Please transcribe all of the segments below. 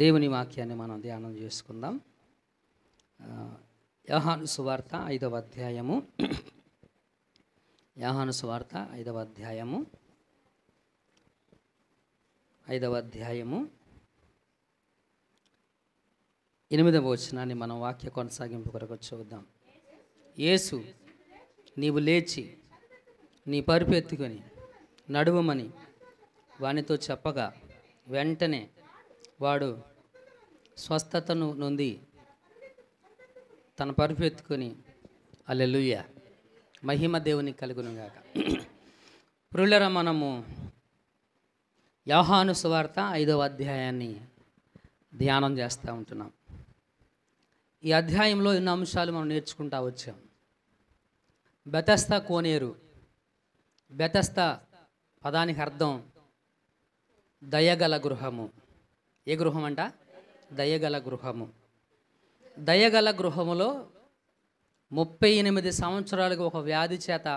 దేవుని వాక్యాన్ని మనం ధ్యానం చేసుకుందాం యహాను సువార్త ఐదవ అధ్యాయము యహాను సువార్త ఐదవ అధ్యాయము ఐదవ అధ్యాయము ఎనిమిదవ వచనాన్ని మనం వాక్య కొనసాగింపు కొరకు చూద్దాం యేసు నీవు లేచి నీ పరుపు ఎత్తుకొని నడువమని వానితో చెప్పగా వెంటనే వాడు స్వస్థతను నొంది తన పరుపు ఎత్తుకొని అల్లెలుయ్య మహిమ దేవుని కలుగునుగాక ప్రులర మనము యోహాను సువార్త ఐదవ అధ్యాయాన్ని ధ్యానం చేస్తూ ఉంటున్నాం ఈ అధ్యాయంలో ఎన్నో అంశాలు మనం నేర్చుకుంటా వచ్చాం బెతస్త కోనేరు బెతస్త పదానికి అర్థం దయగల గృహము ఏ గృహం అంట దయగల గృహము దయగల గృహములో ముప్పై ఎనిమిది సంవత్సరాలకు ఒక వ్యాధి చేత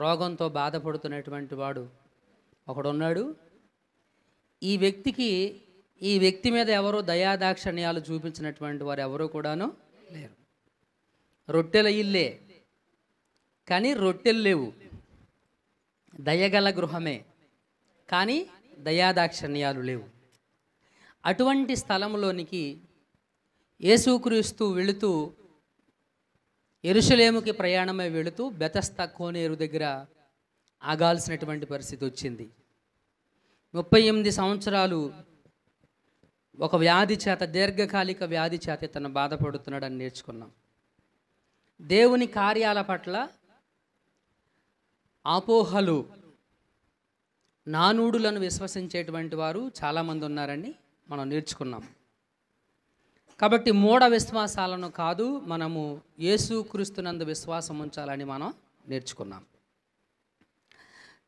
రోగంతో బాధపడుతున్నటువంటి వాడు ఒకడున్నాడు ఈ వ్యక్తికి ఈ వ్యక్తి మీద ఎవరో దయాదాక్షణ్యాలు చూపించినటువంటి వారు ఎవరూ కూడాను లేరు రొట్టెల ఇల్లే కానీ రొట్టెలు లేవు దయగల గృహమే కానీ దయాదాక్షణ్యాలు లేవు అటువంటి స్థలంలోనికి యేసుక్రీస్తు వెళుతూ ఎరుసలేముకి ప్రయాణమై వెళుతూ బెతస్త కోనేరు దగ్గర ఆగాల్సినటువంటి పరిస్థితి వచ్చింది ముప్పై ఎనిమిది సంవత్సరాలు ఒక వ్యాధి చేత దీర్ఘకాలిక వ్యాధి చేత తను బాధపడుతున్నాడని నేర్చుకున్నాం దేవుని కార్యాల పట్ల ఆపోహలు నానూడులను విశ్వసించేటువంటి వారు చాలామంది ఉన్నారండి మనం నేర్చుకున్నాం కాబట్టి మూఢ విశ్వాసాలను కాదు మనము యేసుక్రీస్తునందు విశ్వాసం ఉంచాలని మనం నేర్చుకున్నాం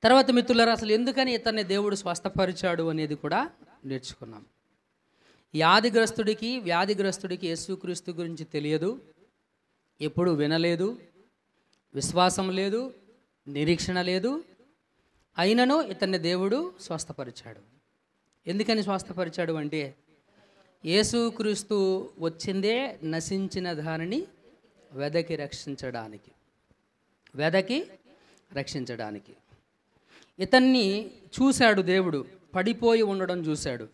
తర్వాత మిత్రుల అసలు ఎందుకని ఇతన్ని దేవుడు స్వస్థపరిచాడు అనేది కూడా నేర్చుకున్నాం వ్యాధిగ్రస్తుడికి వ్యాధిగ్రస్తుడికి యేసుక్రీస్తు గురించి తెలియదు ఎప్పుడు వినలేదు విశ్వాసం లేదు నిరీక్షణ లేదు అయినను ఇతన్ని దేవుడు స్వస్థపరిచాడు ఎందుకని స్వాస్థపరిచాడు అంటే యేసుక్రీస్తు వచ్చిందే నశించిన దానిని వెదకి రక్షించడానికి వెదకి రక్షించడానికి ఇతన్ని చూశాడు దేవుడు పడిపోయి ఉండడం చూశాడు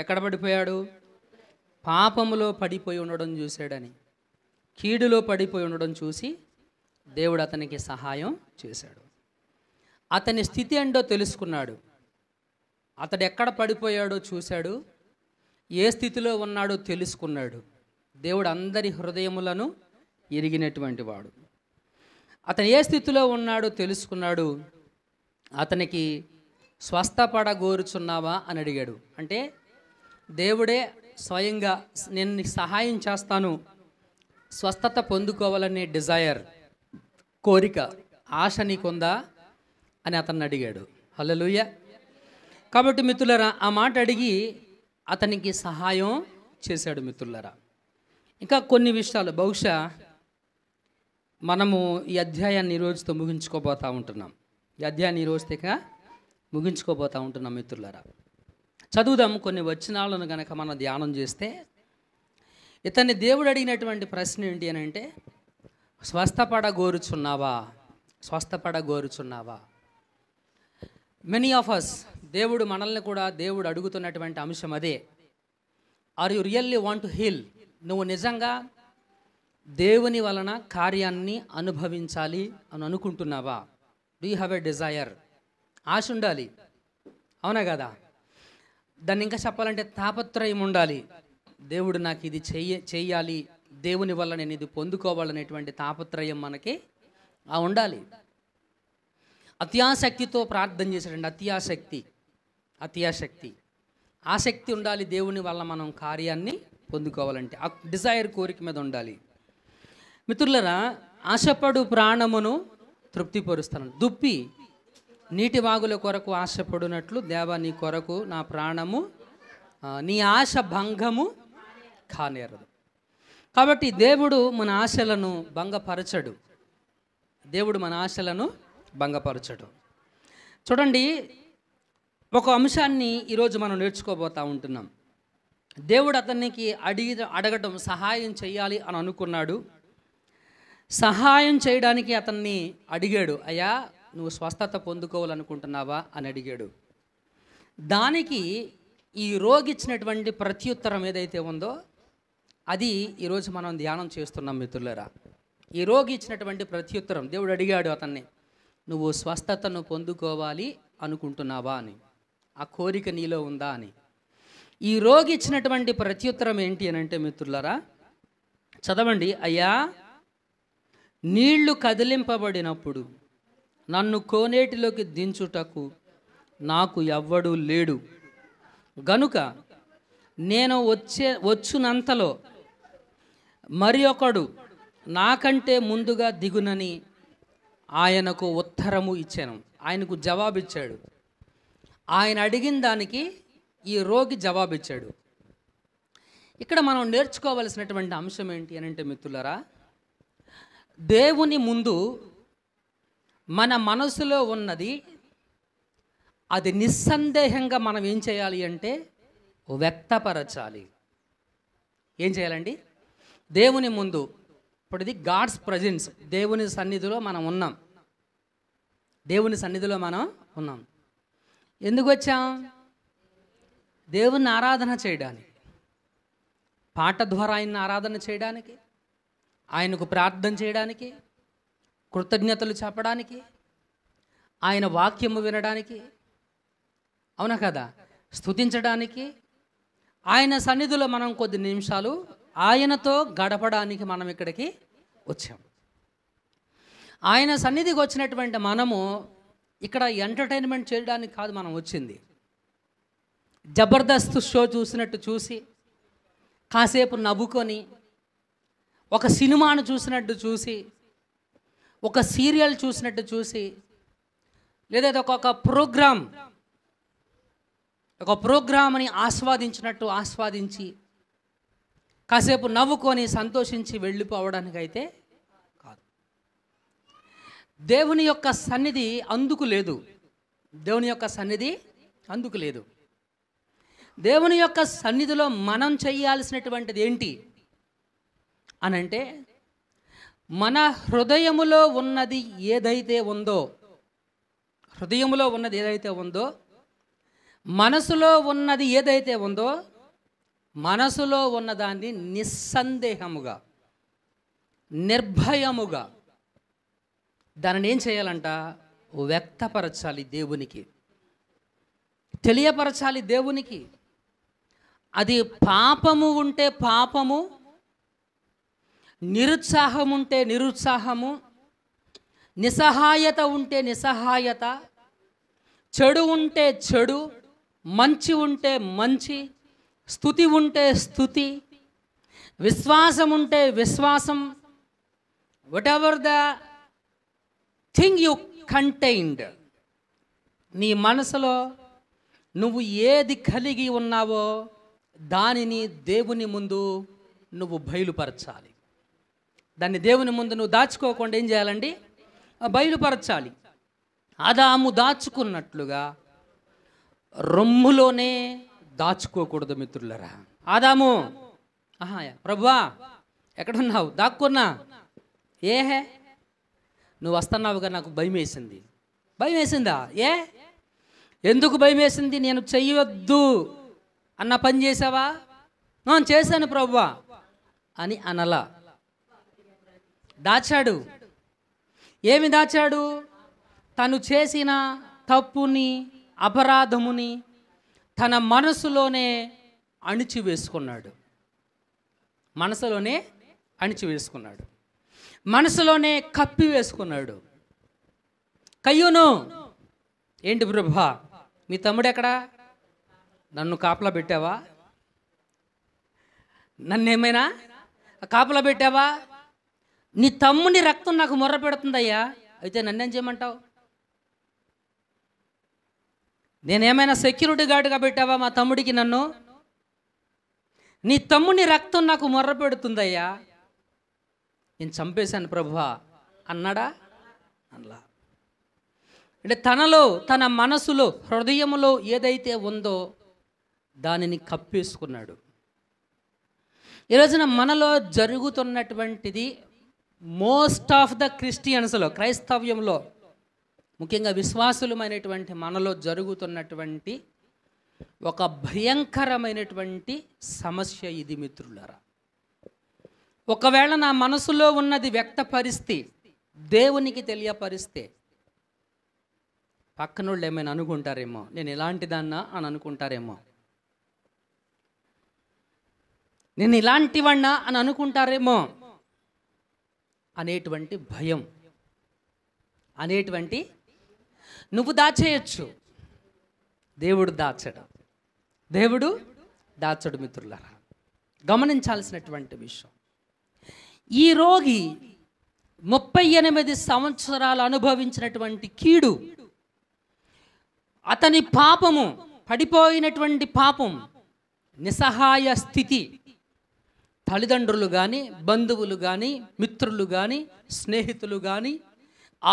ఎక్కడ పడిపోయాడు పాపములో పడిపోయి ఉండడం చూశాడని కీడులో పడిపోయి ఉండడం చూసి దేవుడు అతనికి సహాయం చేశాడు అతని స్థితి ఏంటో తెలుసుకున్నాడు అతడు ఎక్కడ పడిపోయాడో చూశాడు ఏ స్థితిలో ఉన్నాడో తెలుసుకున్నాడు దేవుడు అందరి హృదయములను ఎరిగినటువంటి వాడు అతను ఏ స్థితిలో ఉన్నాడో తెలుసుకున్నాడు అతనికి స్వస్థపడ గోరుచున్నావా అని అడిగాడు అంటే దేవుడే స్వయంగా నేను సహాయం చేస్తాను స్వస్థత పొందుకోవాలనే డిజైర్ కోరిక ఆశ నీకుందా అని అతన్ని అడిగాడు హలో కాబట్టి మిత్రులరా ఆ మాట అడిగి అతనికి సహాయం చేశాడు మిత్రులరా ఇంకా కొన్ని విషయాలు బహుశా మనము ఈ అధ్యాయాన్ని ఈరోజుతో ముగించుకోబోతూ ఉంటున్నాం ఈ అధ్యాయాన్ని ఈరోజుతో ముగించుకోబోతూ ఉంటున్నాం మిత్రులరా చదువుదాం కొన్ని వచనాలను కనుక మనం ధ్యానం చేస్తే ఇతన్ని దేవుడు అడిగినటువంటి ప్రశ్న ఏంటి అని అంటే స్వస్థపడ గోరుచున్నావా స్వస్థపడ గోరుచున్నావా మెనీ ఆఫ్ అస్ దేవుడు మనల్ని కూడా దేవుడు అడుగుతున్నటువంటి అంశం అదే are you really want to heal నువ్వు నిజంగా దేవుని వలన కార్యాన్ని అనుభవించాలి అని అనుకుంటున్నావా డూ హ్యావ్ ఎ డిజైర్ ఆశ ఉండాలి అవునా కదా దాన్ని ఇంకా చెప్పాలంటే తాపత్రయం ఉండాలి దేవుడు నాకు ఇది చెయ్య చేయాలి దేవుని వల్ల నేను ఇది పొందుకోవాలనేటువంటి తాపత్రయం మనకి ఆ ఉండాలి అత్యాసక్తితో ప్రార్థన చేశాడండి అత్యాసక్తి అతియాశక్తి ఆసక్తి ఉండాలి దేవుని వల్ల మనం కార్యాన్ని పొందుకోవాలంటే ఆ డిజైర్ కోరిక మీద ఉండాలి మిత్రులరా ఆశపడు ప్రాణమును తృప్తిపరుస్తాను దుప్పి నీటి వాగుల కొరకు ఆశపడినట్లు దేవ నీ కొరకు నా ప్రాణము నీ ఆశ భంగము కానేరదు కాబట్టి దేవుడు మన ఆశలను భంగపరచడు దేవుడు మన ఆశలను భంగపరచడు చూడండి ఒక అంశాన్ని ఈరోజు మనం నేర్చుకోబోతా ఉంటున్నాం దేవుడు అతనికి అడిగి అడగటం సహాయం చేయాలి అని అనుకున్నాడు సహాయం చేయడానికి అతన్ని అడిగాడు అయ్యా నువ్వు స్వస్థత పొందుకోవాలనుకుంటున్నావా అని అడిగాడు దానికి ఈ రోగి ఇచ్చినటువంటి ప్రత్యుత్తరం ఏదైతే ఉందో అది ఈరోజు మనం ధ్యానం చేస్తున్నాం మిత్రులరా ఈ రోగి ఇచ్చినటువంటి ప్రత్యుత్తరం దేవుడు అడిగాడు అతన్ని నువ్వు స్వస్థతను పొందుకోవాలి అనుకుంటున్నావా అని ఆ కోరిక నీలో ఉందా అని ఈ రోగి ఇచ్చినటువంటి ప్రత్యుత్తరం ఏంటి అని అంటే మిత్రులరా చదవండి అయ్యా నీళ్లు కదిలింపబడినప్పుడు నన్ను కోనేటిలోకి దించుటకు నాకు ఎవ్వడూ లేడు గనుక నేను వచ్చే వచ్చునంతలో మరి ఒకడు నాకంటే ముందుగా దిగునని ఆయనకు ఉత్తరము ఇచ్చాను ఆయనకు జవాబిచ్చాడు ఆయన అడిగిన దానికి ఈ రోగి జవాబిచ్చాడు ఇక్కడ మనం నేర్చుకోవలసినటువంటి అంశం ఏంటి అని అంటే మిత్రులరా దేవుని ముందు మన మనసులో ఉన్నది అది నిస్సందేహంగా మనం ఏం చేయాలి అంటే వ్యక్తపరచాలి ఏం చేయాలండి దేవుని ముందు ఇప్పుడు ఇది గాడ్స్ ప్రజెన్స్ దేవుని సన్నిధిలో మనం ఉన్నాం దేవుని సన్నిధిలో మనం ఉన్నాం ఎందుకు వచ్చాం దేవుణ్ణి ఆరాధన చేయడానికి పాట ద్వారా ఆయన్ని ఆరాధన చేయడానికి ఆయనకు ప్రార్థన చేయడానికి కృతజ్ఞతలు చెప్పడానికి ఆయన వాక్యము వినడానికి అవునా కదా స్థుతించడానికి ఆయన సన్నిధిలో మనం కొద్ది నిమిషాలు ఆయనతో గడపడానికి మనం ఇక్కడికి వచ్చాము ఆయన సన్నిధికి వచ్చినటువంటి మనము ఇక్కడ ఎంటర్టైన్మెంట్ చేయడానికి కాదు మనం వచ్చింది జబర్దస్త్ షో చూసినట్టు చూసి కాసేపు నవ్వుకొని ఒక సినిమాను చూసినట్టు చూసి ఒక సీరియల్ చూసినట్టు చూసి లేదా ఒక ప్రోగ్రామ్ ఒక ప్రోగ్రామ్ని ఆస్వాదించినట్టు ఆస్వాదించి కాసేపు నవ్వుకొని సంతోషించి వెళ్ళిపోవడానికైతే దేవుని యొక్క సన్నిధి అందుకు లేదు దేవుని యొక్క సన్నిధి అందుకు లేదు దేవుని యొక్క సన్నిధిలో మనం చేయాల్సినటువంటిది ఏంటి అనంటే మన హృదయములో ఉన్నది ఏదైతే ఉందో హృదయములో ఉన్నది ఏదైతే ఉందో మనసులో ఉన్నది ఏదైతే ఉందో మనసులో ఉన్నదాన్ని నిస్సందేహముగా నిర్భయముగా దానిని ఏం చేయాలంట వ్యక్తపరచాలి దేవునికి తెలియపరచాలి దేవునికి అది పాపము ఉంటే పాపము నిరుత్సాహం ఉంటే నిరుత్సాహము నిస్సహాయత ఉంటే నిస్సహాయత చెడు ఉంటే చెడు మంచి ఉంటే మంచి స్థుతి ఉంటే స్థుతి విశ్వాసం ఉంటే విశ్వాసం whatever the thing you contained నీ మనసులో నువ్వు ఏది కలిగి ఉన్నావో దానిని దేవుని ముందు నువ్వు బయలుపరచాలి దాన్ని దేవుని ముందు నువ్వు దాచుకోకుండా ఏం చేయాలండి బయలుపరచాలి ఆదాము దాచుకున్నట్లుగా రొమ్ములోనే దాచుకోకూడదు మిత్రులరా ఆదాము ఆహా ప్రభువా ఎక్కడున్నావు దాక్కున్నా ఏహే నువ్వు వస్తున్నావుగా నాకు భయం వేసింది భయం వేసిందా ఏ ఎందుకు భయం వేసింది నేను చెయ్యొద్దు అన్న పని చేసావా చేశాను ప్రవ్వా అని అనలా దాచాడు ఏమి దాచాడు తను చేసిన తప్పుని అపరాధముని తన మనసులోనే అణిచివేసుకున్నాడు మనసులోనే అణిచివేసుకున్నాడు మనసులోనే కప్పి వేసుకున్నాడు కయ్యూను ఏంటి ప్రభా మీ తమ్ముడు ఎక్కడా నన్ను కాపలా పెట్టావా నన్నేమైనా కాపలా పెట్టావా నీ తమ్ముని రక్తం నాకు మొర్ర పెడుతుందయ్యా అయితే నన్నేం చేయమంటావు నేనేమైనా సెక్యూరిటీ గార్డ్గా పెట్టావా మా తమ్ముడికి నన్ను నీ తమ్ముని రక్తం నాకు మొర్ర పెడుతుందయ్యా నేను చంపేశాను ప్రభువా అన్నాడా అన్లా అంటే తనలో తన మనసులో హృదయంలో ఏదైతే ఉందో దానిని కప్పేసుకున్నాడు ఈరోజున మనలో జరుగుతున్నటువంటిది మోస్ట్ ఆఫ్ ద క్రిస్టియన్స్లో క్రైస్తవ్యంలో ముఖ్యంగా విశ్వాసులమైనటువంటి మనలో జరుగుతున్నటువంటి ఒక భయంకరమైనటువంటి సమస్య ఇది మిత్రులరా ఒకవేళ నా మనసులో ఉన్నది వ్యక్తపరిస్తే దేవునికి తెలియపరిస్తే పక్కన వాళ్ళు ఏమైనా అనుకుంటారేమో నేను ఇలాంటిదన్నా అని అనుకుంటారేమో నేను ఇలాంటివన్నా అని అనుకుంటారేమో అనేటువంటి భయం అనేటువంటి నువ్వు దాచేయచ్చు దేవుడు దాచడం దేవుడు దాచడు మిత్రులారా గమనించాల్సినటువంటి విషయం ఈ రోగి ముప్పై ఎనిమిది సంవత్సరాలు అనుభవించినటువంటి కీడు అతని పాపము పడిపోయినటువంటి పాపం నిస్సహాయ స్థితి తల్లిదండ్రులు కానీ బంధువులు కానీ మిత్రులు కానీ స్నేహితులు కానీ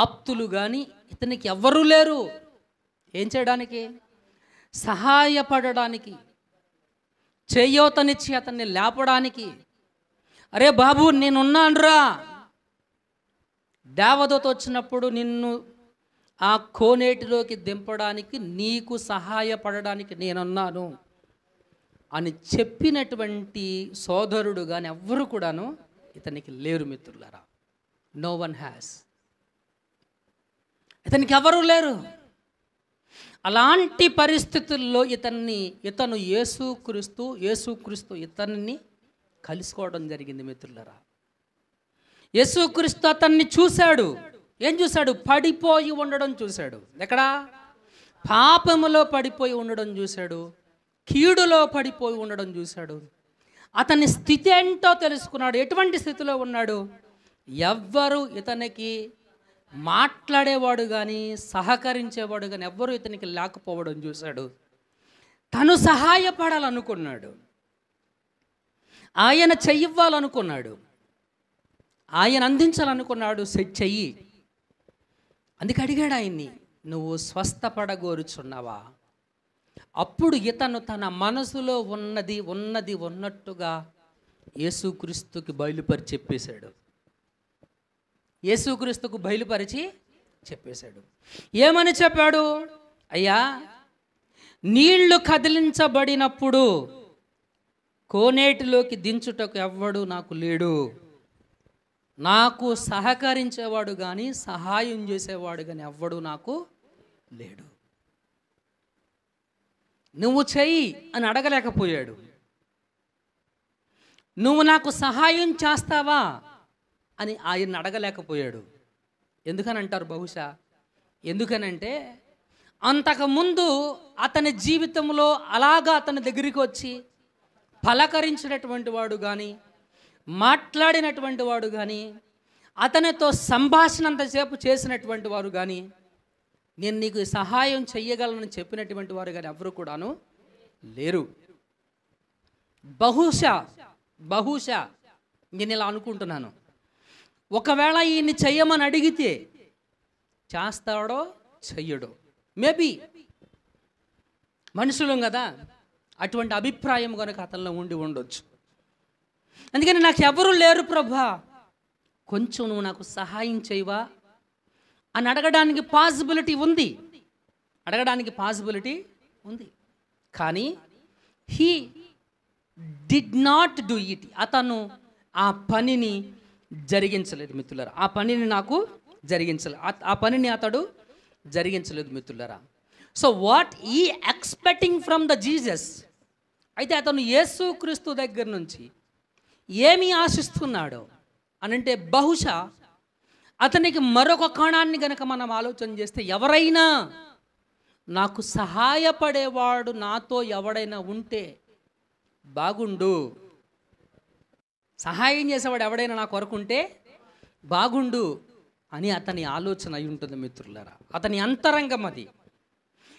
ఆప్తులు కానీ ఇతనికి ఎవ్వరూ లేరు ఏం చేయడానికి సహాయపడడానికి చేయోతనిచ్చి అతన్ని లేపడానికి అరే బాబు నేనున్నానురా దేవదూత వచ్చినప్పుడు నిన్ను ఆ కోనేటిలోకి దింపడానికి నీకు సహాయపడడానికి నేనున్నాను అని చెప్పినటువంటి సోదరుడు కానీ ఎవ్వరు కూడాను ఇతనికి లేరు మిత్రులరా నో వన్ హ్యాస్ ఇతనికి ఎవరు లేరు అలాంటి పరిస్థితుల్లో ఇతన్ని ఇతను యేసుక్రీస్తు యేసుక్రీస్తు ఇతన్ని కలుసుకోవడం జరిగింది మిత్రులరా యేసుక్రీస్తు అతన్ని చూశాడు ఏం చూశాడు పడిపోయి ఉండడం చూశాడు ఎక్కడా పాపములో పడిపోయి ఉండడం చూశాడు కీడులో పడిపోయి ఉండడం చూశాడు అతని స్థితి ఏంటో తెలుసుకున్నాడు ఎటువంటి స్థితిలో ఉన్నాడు ఎవ్వరు ఇతనికి మాట్లాడేవాడు కానీ సహకరించేవాడు కానీ ఎవ్వరు ఇతనికి లేకపోవడం చూశాడు తను సహాయపడాలనుకున్నాడు ఆయన చెయ్యివ్వాలనుకున్నాడు ఆయన అందించాలనుకున్నాడు సెట్ చెయ్యి అందుకు అడిగాడు ఆయన్ని నువ్వు స్వస్థపడగోరుచున్నావా అప్పుడు ఇతను తన మనసులో ఉన్నది ఉన్నది ఉన్నట్టుగా యేసుక్రీస్తుకి బయలుపరిచి చెప్పేశాడు యేసుక్రీస్తుకు బయలుపరిచి చెప్పేశాడు ఏమని చెప్పాడు అయ్యా నీళ్లు కదిలించబడినప్పుడు కోనేటిలోకి దించుటకు ఎవ్వడు నాకు లేడు నాకు సహకరించేవాడు కానీ సహాయం చేసేవాడు కానీ ఎవ్వడు నాకు లేడు నువ్వు చెయ్యి అని అడగలేకపోయాడు నువ్వు నాకు సహాయం చేస్తావా అని ఆయన అడగలేకపోయాడు ఎందుకని అంటారు బహుశా ఎందుకనంటే అంతకుముందు అతని జీవితంలో అలాగా అతని దగ్గరికి వచ్చి పలకరించినటువంటి వాడు కానీ మాట్లాడినటువంటి వాడు కానీ అతనితో సంభాషణ అంతసేపు చేసినటువంటి వారు కానీ నేను నీకు సహాయం చెయ్యగలనని చెప్పినటువంటి వారు కానీ ఎవరు కూడాను లేరు బహుశా బహుశా నేను ఇలా అనుకుంటున్నాను ఒకవేళ ఈయన్ని చెయ్యమని అడిగితే చేస్తాడో చెయ్యడో మేబీ మనుషులం కదా అటువంటి అభిప్రాయం కనుక అతనిలో ఉండి ఉండొచ్చు అందుకని నాకు ఎవరు లేరు ప్రభా కొంచెం నువ్వు నాకు సహాయం చేయవా అని అడగడానికి పాసిబిలిటీ ఉంది అడగడానికి పాసిబిలిటీ ఉంది కానీ he did not do it అతను ఆ పనిని జరిగించలేదు మిత్రులరా ఆ పనిని నాకు జరిగించలేదు ఆ పనిని అతడు జరిగించలేదు మిత్రులరా సో వాట్ ఈ ఎక్స్పెక్టింగ్ ఫ్రమ్ ద జీజస్ అయితే అతను క్రీస్తు దగ్గర నుంచి ఏమి ఆశిస్తున్నాడో అనంటే బహుశా అతనికి మరొక కణాన్ని గనక మనం ఆలోచన చేస్తే ఎవరైనా నాకు సహాయపడేవాడు నాతో ఎవడైనా ఉంటే బాగుండు సహాయం చేసేవాడు ఎవడైనా నా కొరకుంటే బాగుండు అని అతని ఆలోచన అయి ఉంటుంది మిత్రులరా అతని అంతరంగం అది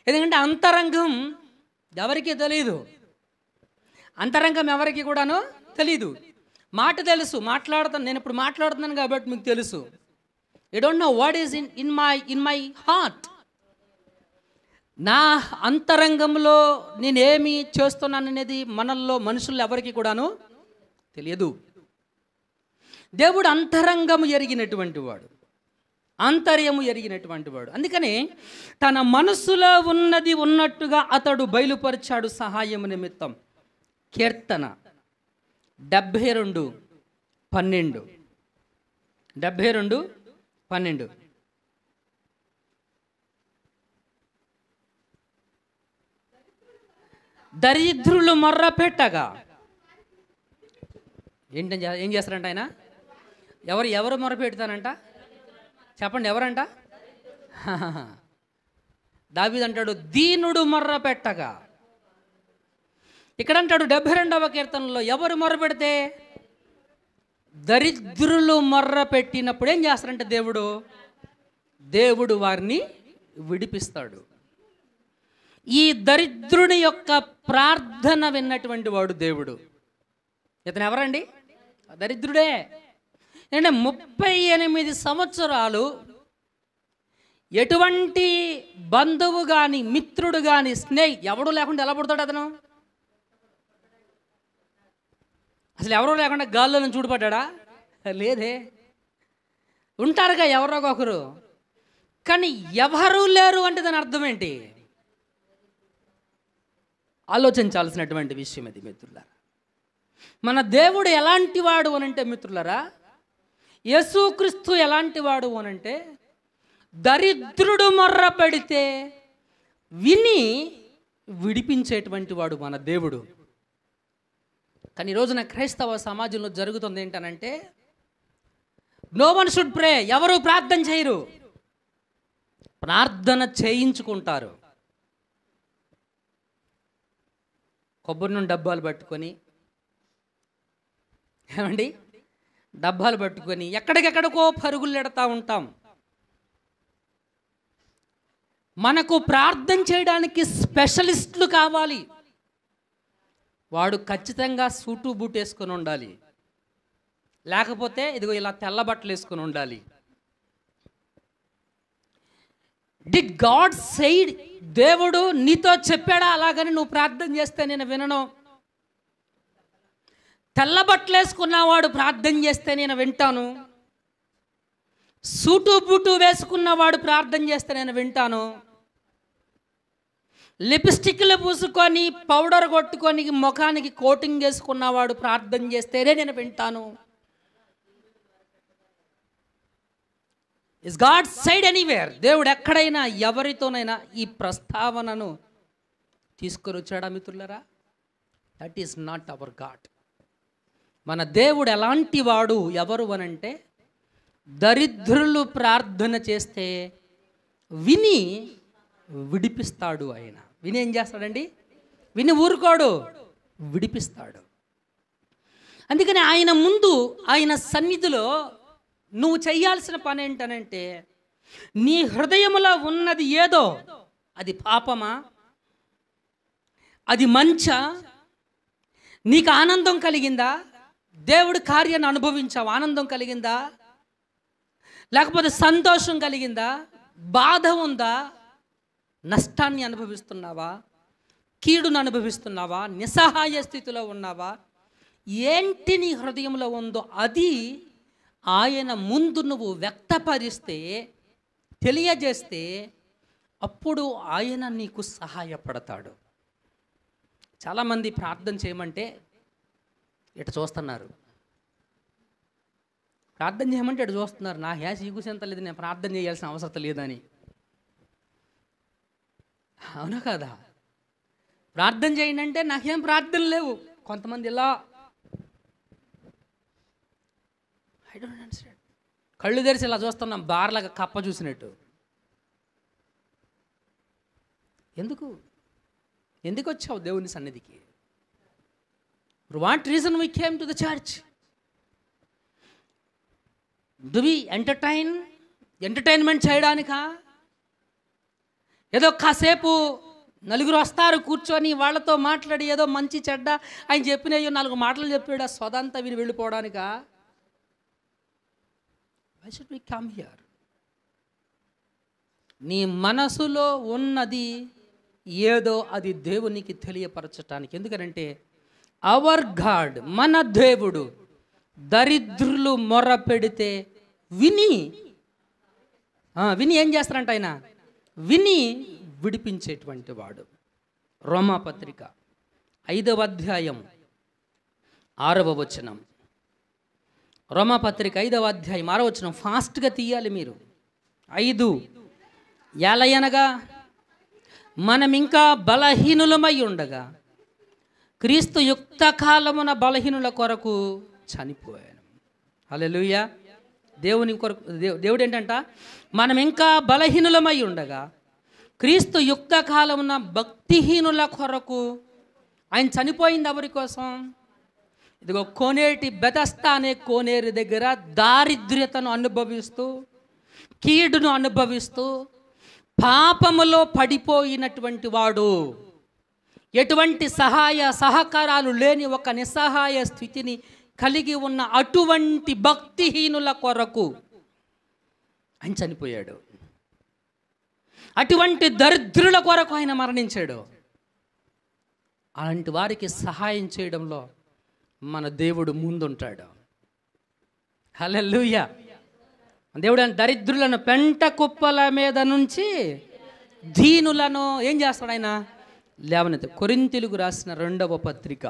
ఎందుకంటే అంతరంగం ఎవరికీ తెలియదు అంతరంగం ఎవరికి కూడాను తెలీదు మాట తెలుసు మాట్లాడతాను నేను ఇప్పుడు మాట్లాడుతున్నాను కాబట్టి మీకు తెలుసు I don't know what is in in my in my heart నా అంతరంగంలో నేనేమి చేస్తున్నాననేది మనల్లో మనుషులు ఎవరికి కూడాను తెలియదు దేవుడు అంతరంగము ఎరిగినటువంటి వాడు అంతర్యము ఎరిగినటువంటి వాడు అందుకని తన మనసులో ఉన్నది ఉన్నట్టుగా అతడు బయలుపరిచాడు సహాయము నిమిత్తం కీర్తన డెబ్భై రెండు పన్నెండు డెబ్భై రెండు పన్నెండు దరిద్రులు పెట్టగా ఏంటని ఏం చేస్తారంట ఆయన ఎవరు ఎవరు పెడతారంట చెప్పండి ఎవరంట దావిదంటాడు దీనుడు మొర్ర పెట్టగా ఇక్కడ అంటాడు డెబ్బై రెండవ కీర్తనలో ఎవరు మొరపెడితే దరిద్రులు మొర్ర పెట్టినప్పుడు ఏం చేస్తారంటే దేవుడు దేవుడు వారిని విడిపిస్తాడు ఈ దరిద్రుని యొక్క ప్రార్థన విన్నటువంటి వాడు దేవుడు ఇతను ఎవరండి దరిద్రుడే అంటే ముప్పై ఎనిమిది సంవత్సరాలు ఎటువంటి బంధువు కానీ మిత్రుడు కానీ స్నేహి ఎవడు లేకుండా ఎలా పుడతాడు అతను అసలు ఎవరో లేకుండా గాల్లో నుంచి లేదే ఉంటారుగా ఎవరో ఒకరు కానీ ఎవరు లేరు అంటే దాని అర్థం ఏంటి ఆలోచించాల్సినటువంటి విషయం ఇది మిత్రులారా మన దేవుడు ఎలాంటి వాడు అనంటే మిత్రులరా యేసుక్రీస్తు ఎలాంటి వాడు అనంటే దరిద్రుడు మొర్ర విని విడిపించేటువంటి వాడు మన దేవుడు కానీ ఈ రోజున క్రైస్తవ సమాజంలో జరుగుతుంది ఏంటనంటే నో వన్ షుడ్ ప్రే ఎవరు ప్రార్థన చేయరు ప్రార్థన చేయించుకుంటారు కొబ్బరి నుండి డబ్బాలు పట్టుకొని ఏమండి డబ్బాలు పట్టుకొని ఎక్కడికెక్కడికో పరుగులు ఎడతా ఉంటాం మనకు ప్రార్థన చేయడానికి స్పెషలిస్టులు కావాలి వాడు ఖచ్చితంగా సూటు బూట్ వేసుకొని ఉండాలి లేకపోతే ఇదిగో ఇలా తెల్ల బట్టలు వేసుకొని ఉండాలి డిడ్ గాడ్ సైడ్ దేవుడు నీతో చెప్పాడా అలాగని నువ్వు ప్రార్థన చేస్తే నేను వినను తెల్ల బట్టలు వేసుకున్నవాడు ప్రార్థన చేస్తే నేను వింటాను సూటు బూటు వేసుకున్నవాడు ప్రార్థన చేస్తే నేను వింటాను లిప్స్టిక్లు పూసుకొని పౌడర్ కొట్టుకొని ముఖానికి కోటింగ్ వేసుకున్నవాడు ప్రార్థన చేస్తేనే నేను వింటాను ఇస్ గాడ్ సైడ్ ఎనీవేర్ దేవుడు ఎక్కడైనా ఎవరితోనైనా ఈ ప్రస్తావనను తీసుకొని వచ్చాడా మిత్రులరా that is not our God మన దేవుడు ఎలాంటి వాడు ఎవరు అనంటే దరిద్రులు ప్రార్థన చేస్తే విని విడిపిస్తాడు ఆయన విని ఏం చేస్తాడండి విని ఊరుకోడు విడిపిస్తాడు అందుకని ఆయన ముందు ఆయన సన్నిధిలో నువ్వు చేయాల్సిన పని ఏంటనంటే నీ హృదయములో ఉన్నది ఏదో అది పాపమా అది మంచా నీకు ఆనందం కలిగిందా దేవుడి కార్యాన్ని అనుభవించావు ఆనందం కలిగిందా లేకపోతే సంతోషం కలిగిందా బాధ ఉందా నష్టాన్ని అనుభవిస్తున్నావా కీడును అనుభవిస్తున్నావా నిస్సహాయ స్థితిలో ఉన్నావా ఏంటి నీ హృదయంలో ఉందో అది ఆయన ముందు నువ్వు వ్యక్తపరిస్తే తెలియజేస్తే అప్పుడు ఆయన నీకు సహాయపడతాడు చాలామంది ప్రార్థన చేయమంటే ఇటు చూస్తున్నారు ప్రార్థన చేయమంటే ఇటు చూస్తున్నారు నా హ్యాస్ ఈ కూసేంత లేదు నేను ప్రార్థన చేయాల్సిన అవసరం లేదని అవునా కదా ప్రార్థన చేయండి అంటే నాకేం ప్రార్థన లేవు కొంతమంది ఇలా ఐ డోంట్ అండర్స్టాండ్ కళ్ళు తెరిచి ఇలా చూస్తున్నాం బార్లాగా కప్ప చూసినట్టు ఎందుకు ఎందుకు వచ్చావు దేవుని సన్నిధికి what reason we came to the church do we entertain entertainment చేయడానికా ఏదో కాసేపు నలుగురు వస్తారు కూర్చొని వాళ్ళతో మాట్లాడి ఏదో మంచి చెడ్డ ఆయన చెప్పినయ్యో నాలుగు మాటలు చెప్పాడు ఆ స్వదంతా విని వెళ్ళిపోవడానికా షుడ్ బి కమ్ హియర్ నీ మనసులో ఉన్నది ఏదో అది దేవునికి తెలియపరచటానికి ఎందుకనంటే అవర్ గాడ్ మన దేవుడు దరిద్రులు మొర పెడితే విని విని ఏం చేస్తారంట ఆయన విని విడిపించేటువంటి వాడు రోమాపత్రిక ఐదవ అధ్యాయం ఆరవ వచనం రోమాపత్రిక ఐదవ అధ్యాయం ఆరవ వచనం ఫాస్ట్గా తీయాలి మీరు ఐదు ఎలయనగా మనం ఇంకా బలహీనులమై ఉండగా క్రీస్తు యుక్త కాలమున బలహీనుల కొరకు చనిపోయాను అలెలుయా దేవుని కొరకు దేవుడు ఏంటంట మనం ఇంకా బలహీనులమై ఉండగా క్రీస్తు యుక్త కాలమున భక్తిహీనుల కొరకు ఆయన చనిపోయింది ఎవరి కోసం ఇదిగో కోనేటి బెదస్తా అనే కోనేరు దగ్గర దారిద్ర్యతను అనుభవిస్తూ కీడును అనుభవిస్తూ పాపములో పడిపోయినటువంటి వాడు ఎటువంటి సహాయ సహకారాలు లేని ఒక నిస్సహాయ స్థితిని కలిగి ఉన్న అటువంటి భక్తిహీనుల కొరకు ఆయన చనిపోయాడు అటువంటి దరిద్రుల కొరకు ఆయన మరణించాడు అలాంటి వారికి సహాయం చేయడంలో మన దేవుడు ముందుంటాడు లూయ దేవుడు దరిద్రులను పెంట కుప్పల మీద నుంచి దీనులను ఏం చేస్తాడు ఆయన లేవనెత్త కొరింతెలుగు రాసిన రెండవ పత్రిక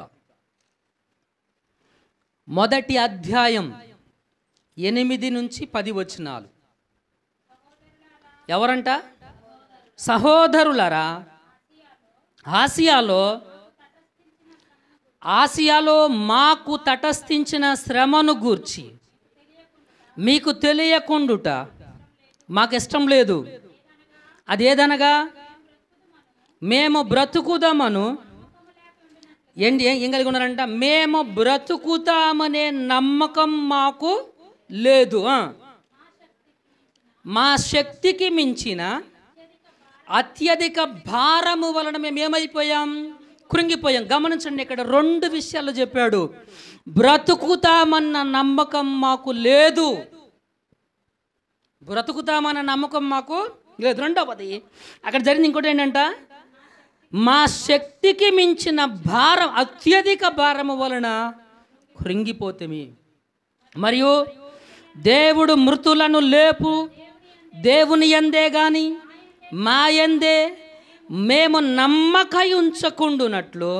మొదటి అధ్యాయం ఎనిమిది నుంచి పది వచనాలు ఎవరంట సహోదరులరా ఆసియాలో ఆసియాలో మాకు తటస్థించిన శ్రమను గూర్చి మీకు తెలియకుండుట మాకు ఇష్టం లేదు అదేదనగా మేము బ్రతుకుదామను ఏంటి ఏం కలిగి ఉన్నారంట మేము బ్రతుకుతామనే నమ్మకం మాకు లేదు మా శక్తికి మించిన అత్యధిక భారము వలన మేము ఏమైపోయాం కృంగిపోయాం గమనించండి ఇక్కడ రెండు విషయాలు చెప్పాడు బ్రతుకుతామన్న నమ్మకం మాకు లేదు బ్రతుకుతామన్న నమ్మకం మాకు లేదు రెండవది అక్కడ జరిగింది ఇంకోటి ఏంటంటే మా శక్తికి మించిన భారం అత్యధిక భారము వలన కృంగిపోతేమి మరియు దేవుడు మృతులను లేపు దేవుని ఎందే గాని మా ఎందే మేము నమ్మకై ఉంచకుండునట్లు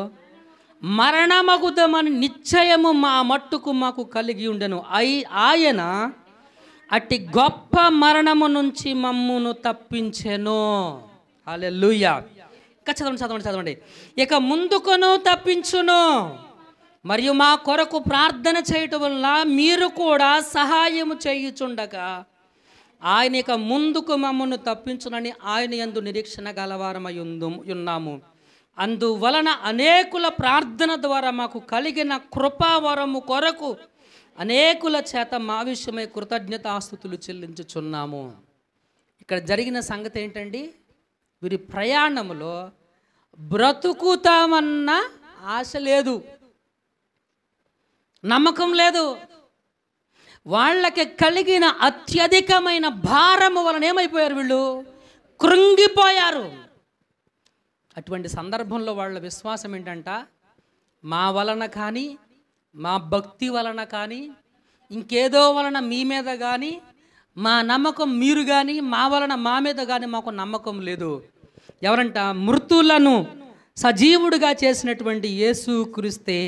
మరణమగుదమని నిశ్చయము మా మట్టుకు మాకు కలిగి ఉండను అయి ఆయన అట్టి గొప్ప మరణము నుంచి మమ్మును తప్పించెను అలెలుయా చదవండి చదవండి చదవండి ఇక ముందుకును తప్పించును మరియు మా కొరకు ప్రార్థన చేయటం వల్ల మీరు కూడా సహాయము చేయుచుండగా ఆయన ఇక ముందుకు మమ్మను తప్పించునని ఆయన ఎందు నిరీక్షణ గలవారమై ఉన్నాము అందువలన అనేకుల ప్రార్థన ద్వారా మాకు కలిగిన కృపావరము కొరకు అనేకుల చేత మా విషయమై ఆస్తుతులు చెల్లించుచున్నాము ఇక్కడ జరిగిన సంగతి ఏంటండి వీరి ప్రయాణంలో బ్రతుకుతామన్న ఆశ లేదు నమ్మకం లేదు వాళ్ళకి కలిగిన అత్యధికమైన భారము వలన ఏమైపోయారు వీళ్ళు కృంగిపోయారు అటువంటి సందర్భంలో వాళ్ళ విశ్వాసం ఏంటంట మా వలన కానీ మా భక్తి వలన కానీ ఇంకేదో వలన మీ మీద కానీ మా నమ్మకం మీరు కానీ మా వలన మా మీద కానీ మాకు నమ్మకం లేదు ఎవరంట మృతులను సజీవుడిగా చేసినటువంటి యేసు క్రిస్తే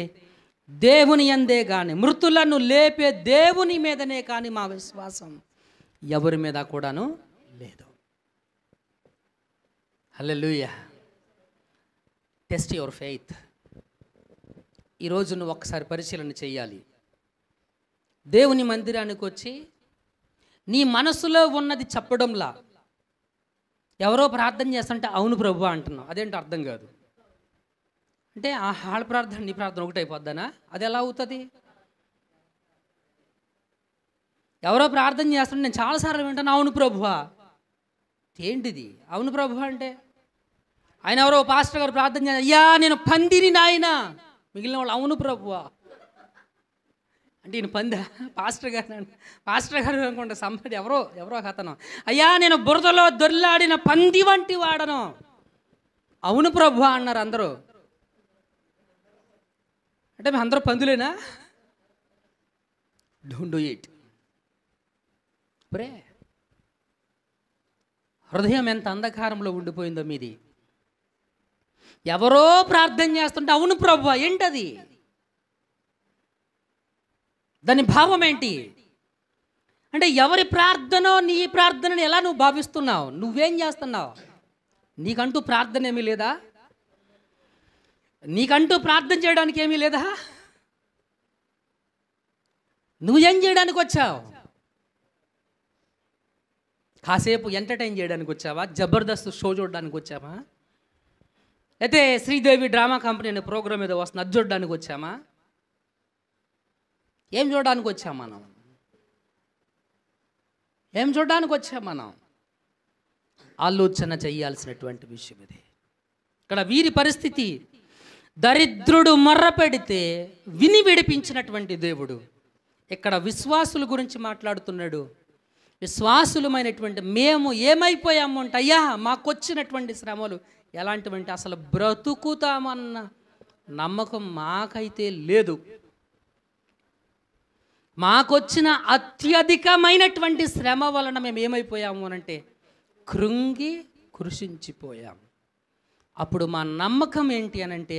దేవుని అందే కానీ మృతులను లేపే దేవుని మీదనే కానీ మా విశ్వాసం ఎవరి మీద కూడాను లేదు లూయ టెస్ట్ యువర్ ఫెయిత్ ఈరోజు నువ్వు ఒకసారి పరిశీలన చేయాలి దేవుని మందిరానికి వచ్చి నీ మనసులో ఉన్నది చెప్పడంలా ఎవరో ప్రార్థన చేస్తుంటే అవును ప్రభు అంటున్నావు అదేంటి అర్థం కాదు అంటే ఆ హాళ్ ప్రార్థన నీ ప్రార్థన ఒకటి అయిపోద్దానా అది ఎలా అవుతుంది ఎవరో ప్రార్థన చేస్తుంటే నేను చాలాసార్లు వింటాను అవును ప్రభువా ఏంటిది అవును ప్రభు అంటే ఆయన ఎవరో పాస్టర్ గారు ప్రార్థన చేస్తారు అయ్యా నేను పందిని నాయన మిగిలిన వాళ్ళు అవును ప్రభువా అంటే ఈయన పందా పాస్టర్ గారు పాస్టర్ గారు అనుకుంటే సంపడి ఎవరో ఎవరో కథనం అయ్యా నేను బురదలో దొర్లాడిన పంది వంటి వాడను అవును ప్రభు అన్నారు అందరూ అంటే మేము అందరూ పందులేనా డోంట్ డూ ఇట్ ప్రే హృదయం ఎంత అంధకారంలో ఉండిపోయిందో మీది ఎవరో ప్రార్థన చేస్తుంటే అవును ప్రభు ఏంటది దాని భావం ఏంటి అంటే ఎవరి ప్రార్థనో నీ ప్రార్థనని ఎలా నువ్వు భావిస్తున్నావు నువ్వేం చేస్తున్నావు నీకంటూ ప్రార్థన ఏమీ లేదా నీకంటూ ప్రార్థన చేయడానికి ఏమీ లేదా నువ్వేం చేయడానికి వచ్చావు కాసేపు ఎంటర్టైన్ చేయడానికి వచ్చావా జబర్దస్త్ షో చూడడానికి వచ్చావా అయితే శ్రీదేవి డ్రామా కంపెనీ అనే ప్రోగ్రామ్ ఏదో వస్తుంది అది చూడడానికి వచ్చామా ఏం చూడడానికి వచ్చాం మనం ఏం చూడడానికి వచ్చాం మనం ఆలోచన చేయాల్సినటువంటి విషయం ఇది ఇక్కడ వీరి పరిస్థితి దరిద్రుడు మర్ర పెడితే విని విడిపించినటువంటి దేవుడు ఇక్కడ విశ్వాసుల గురించి మాట్లాడుతున్నాడు విశ్వాసులమైనటువంటి మేము ఏమైపోయాము అంటే అయ్యా మాకొచ్చినటువంటి శ్రమలు ఎలాంటివంటే అసలు బ్రతుకుతామన్న నమ్మకం మాకైతే లేదు మాకొచ్చిన అత్యధికమైనటువంటి శ్రమ వలన మేము ఏమైపోయాము అనంటే కృంగి కృషించిపోయాము అప్పుడు మా నమ్మకం ఏంటి అనంటే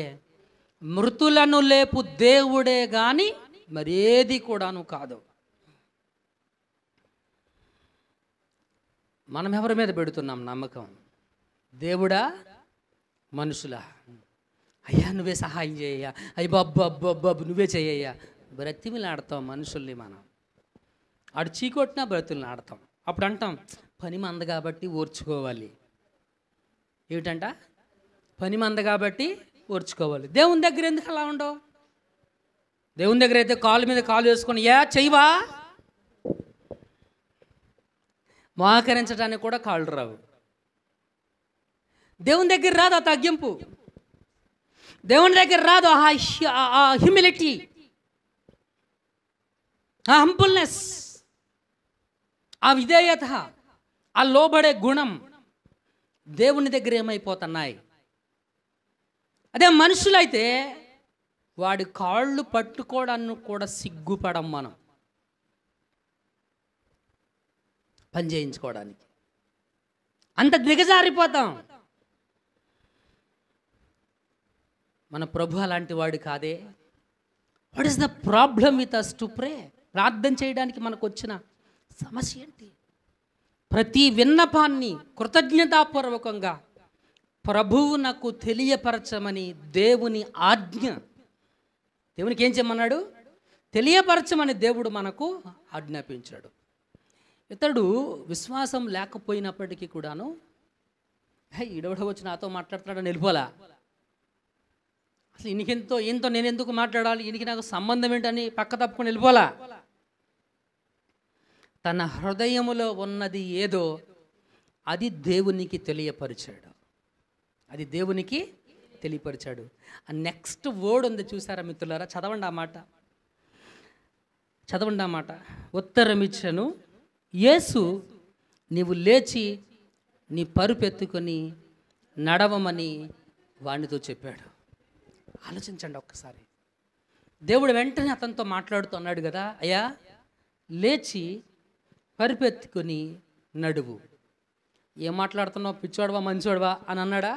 మృతులను లేపు దేవుడే కానీ మరేది కూడాను కాదు మనం ఎవరి మీద పెడుతున్నాం నమ్మకం దేవుడా మనుషుల అయ్యా నువ్వే సహాయం చేయ అయ్యి నువ్వే చేయ్యా బ్రతిమిలాడతాం మనుషుల్ని మనం ఆడు చీకొట్టినా బ్రతుల్ని ఆడతాం అప్పుడు అంటాం పని మంద కాబట్టి ఓర్చుకోవాలి ఏమిటంట పని మంద కాబట్టి ఓర్చుకోవాలి దేవుని దగ్గర ఎందుకు అలా ఉండవు దేవుని దగ్గర అయితే కాలు మీద కాలు వేసుకొని యా చెయ్యవా మోహకరించడానికి కూడా కాళ్ళు రావు దేవుని దగ్గర రాదు ఆ తగ్గింపు దేవుని దగ్గర రాదు ఆ హ్యూమిలిటీ ఆ హంపుల్నెస్ ఆ విధేయత ఆ లోబడే గుణం దేవుని దగ్గర ఏమైపోతున్నాయి అదే మనుషులైతే వాడి కాళ్ళు పట్టుకోవడానికి కూడా సిగ్గుపడం మనం పని చేయించుకోవడానికి అంత దిగజారిపోతాం మన ప్రభు అలాంటి వాడు కాదే what is the problem with us to pray ప్రార్థన చేయడానికి మనకు వచ్చిన సమస్య ఏంటి ప్రతి విన్నపాన్ని కృతజ్ఞతాపూర్వకంగా ప్రభువు నాకు తెలియపరచమని దేవుని ఆజ్ఞ దేవునికి ఏం చేయమన్నాడు తెలియపరచమని దేవుడు మనకు ఆజ్ఞాపించాడు ఇతడు విశ్వాసం లేకపోయినప్పటికీ కూడాను ఈడవడ వచ్చి నాతో మాట్లాడుతున్నాడని వెళ్ళిపోలా అసలు ఈయనకెంతో ఈయనతో నేను ఎందుకు మాట్లాడాలి ఇనికి నాకు సంబంధం ఏంటని పక్క తప్పుకొని వెళ్ళిపోలా తన హృదయములో ఉన్నది ఏదో అది దేవునికి తెలియపరిచాడు అది దేవునికి తెలియపరిచాడు నెక్స్ట్ వర్డ్ ఉంది చూసారా మిత్రులారా చదవండి ఆ మాట చదవండి ఆ మాట ఉత్తరం ఇచ్చను యేసు నీవు లేచి నీ పరుపెత్తుకొని నడవమని వాణితో చెప్పాడు ఆలోచించండి ఒక్కసారి దేవుడు వెంటనే అతనితో మాట్లాడుతున్నాడు కదా అయ్యా లేచి పరిపెత్తుకొని నడువు ఏం మాట్లాడుతున్నావు పిచ్చోడవా మంచోడవా అని అన్నాడా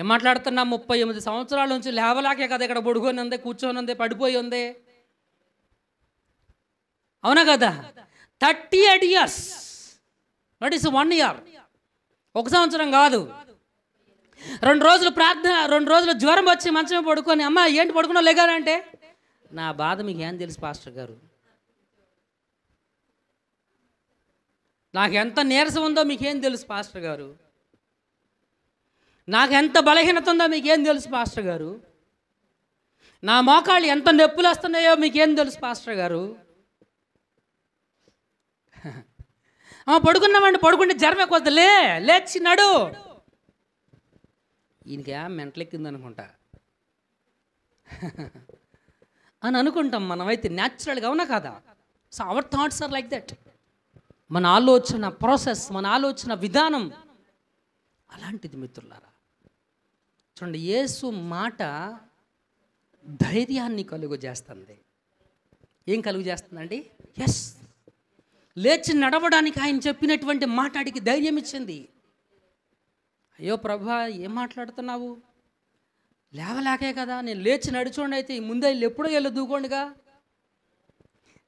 ఏం మాట్లాడుతున్నా ముప్పై ఎనిమిది సంవత్సరాల నుంచి లేవలాకే కదా ఇక్కడ పొడుకొని ఉంది కూర్చొని ఉంది పడిపోయి ఉంది అవునా కదా thirty eight years that is one year ఒక సంవత్సరం కాదు రెండు రోజులు ప్రార్థన రెండు రోజులు జ్వరం వచ్చి మంచమే పడుకొని అమ్మ ఏంటి పడుకున్నావు లేగాలంటే నా బాధ మీకు ఏం తెలుసు పాస్టర్ గారు నాకు ఎంత నీరసం ఉందో మీకేం తెలుసు పాస్టర్ గారు నాకు ఎంత బలహీనత ఉందో మీకేం తెలుసు పాస్టర్ గారు నా మోకాళ్ళు ఎంత నొప్పులు వస్తున్నాయో మీకేం తెలుసు పాస్టర్ గారు పడుకున్నామండి పడుకుంటే జరమే కొద్ది లేచి నడు ఈయనకి మెంటలెక్కింది అనుకుంటా అని అనుకుంటాం మనమైతే న్యాచురల్గా ఉన్నా కదా so our thoughts are like that మన ఆలోచన ప్రాసెస్ మన ఆలోచన విధానం అలాంటిది మిత్రులారా చూడండి యేసు మాట ధైర్యాన్ని కలుగు చేస్తుంది ఏం కలుగు చేస్తుందండి ఎస్ లేచి నడవడానికి ఆయన చెప్పినటువంటి మాట్లాడికి ధైర్యం ఇచ్చింది అయ్యో ప్రభా ఏం మాట్లాడుతున్నావు లేవలేకే కదా నేను లేచి నడుచోండి అయితే ముందే ఎప్పుడో వెళ్ళి దూకోండిగా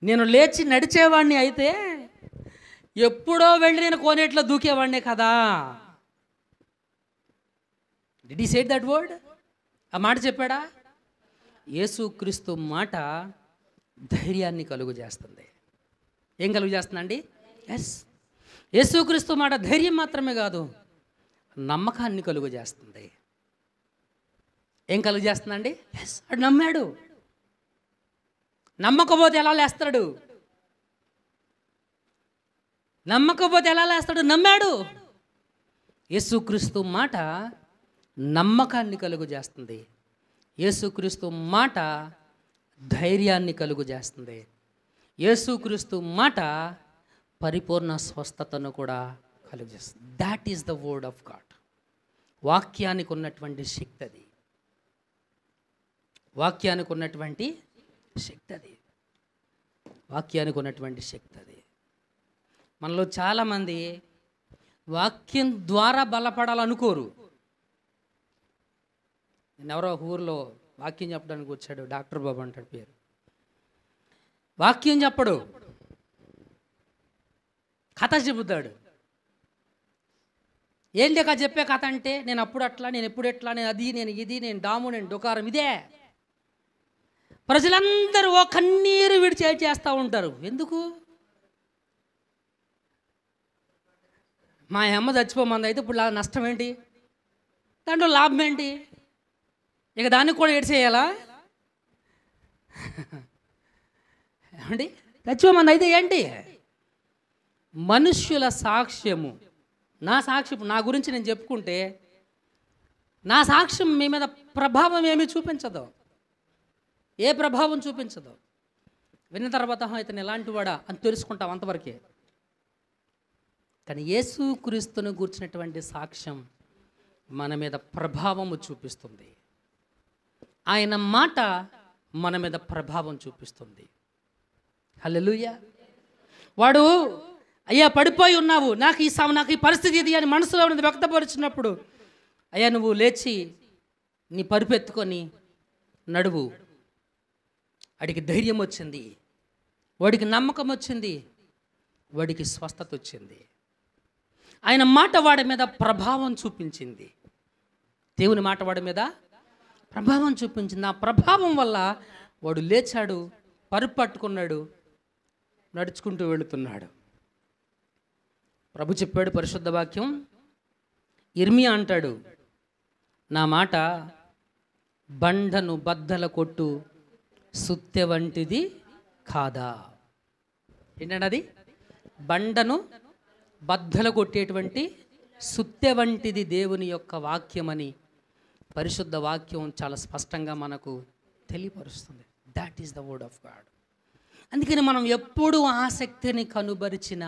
నేను లేచి నడిచేవాడిని అయితే ఎప్పుడో వెళ్ళి నేను కోనేట్లో దూకేవాడినే కదా did he said that word ఆ మాట చెప్పాడా యేసుక్రీస్తు మాట ధైర్యాన్ని కలుగు చేస్తుంది ఏం కలుగు చేస్తుందండి ఎస్ యేసుక్రీస్తు మాట ధైర్యం మాత్రమే కాదు నమ్మకాన్ని కలుగు చేస్తుంది ఏం కలుగు చేస్తుందండి ఎస్ నమ్మాడు నమ్మకపోతే ఎలా లేస్తాడు నమ్మకపోతే ఎలా లేస్తాడు నమ్మాడు యేసుక్రీస్తు మాట నమ్మకాన్ని కలుగు చేస్తుంది యేసుక్రీస్తు మాట ధైర్యాన్ని కలుగు చేస్తుంది యేసుక్రీస్తు మాట పరిపూర్ణ స్వస్థతను కూడా కలుగు చేస్తుంది that is the word of God వాక్యానికి ఉన్నటువంటి శక్తి అది వాక్యానికి ఉన్నటువంటి శక్తి అది వాక్యానికి ఉన్నటువంటి శక్తి అది మనలో చాలామంది వాక్యం ద్వారా బలపడాలనుకోరు ఎవరో ఊరిలో వాక్యం చెప్పడానికి వచ్చాడు డాక్టర్ బాబు అంటాడు పేరు వాక్యం చెప్పడు కథ చెబుతాడు ఏంటి కథ చెప్పే కథ అంటే నేను అప్పుడు అట్లా నేను ఎప్పుడు ఎట్లా నేను అది నేను ఇది నేను డాము నేను డుకారం ఇదే ప్రజలందరూ ఓ కన్నీరు విడిచి చేస్తూ ఉంటారు ఎందుకు మా అమ్మ చచ్చిపోమంది అయితే ఇప్పుడు నష్టం ఏంటి దాంట్లో లాభం ఏంటి ఇక దానికి కూడా ఏడ్చేయాలా ఏమండి చచ్చిపోమంది అయితే ఏంటి మనుష్యుల సాక్ష్యము నా సాక్ష్యం నా గురించి నేను చెప్పుకుంటే నా సాక్ష్యం మీ మీద ప్రభావం ఏమీ చూపించదు ఏ ప్రభావం చూపించదు విన్న తర్వాత ఇతను ఎలాంటి వాడా అని తెలుసుకుంటాం అంతవరకే కానీ క్రీస్తును కూర్చున్నటువంటి సాక్ష్యం మన మీద ప్రభావము చూపిస్తుంది ఆయన మాట మన మీద ప్రభావం చూపిస్తుంది హలలుయ వాడు అయ్యా పడిపోయి ఉన్నావు నాకు ఈ సమ నాకు ఈ పరిస్థితి ఇది అని మనసులో ఉన్నది వ్యక్తపరిచినప్పుడు అయ్యా నువ్వు లేచి నీ పరుపెత్తుకొని నడువు వాడికి ధైర్యం వచ్చింది వాడికి నమ్మకం వచ్చింది వాడికి స్వస్థత వచ్చింది ఆయన మాట వాడి మీద ప్రభావం చూపించింది దేవుని మాట వాడి మీద ప్రభావం చూపించింది ఆ ప్రభావం వల్ల వాడు లేచాడు పరు పట్టుకున్నాడు నడుచుకుంటూ వెళుతున్నాడు ప్రభు చెప్పాడు పరిశుద్ధ వాక్యం ఇర్మియా అంటాడు నా మాట బండను బద్దల కొట్టు సుత్తె వంటిది కాదా ఏంటండి అది బండను బద్దలు కొట్టేటువంటి సుత్తె వంటిది దేవుని యొక్క వాక్యమని పరిశుద్ధ వాక్యం చాలా స్పష్టంగా మనకు తెలియపరుస్తుంది that is the word of God అందుకని మనం ఎప్పుడు ఆసక్తిని కనుబరిచిన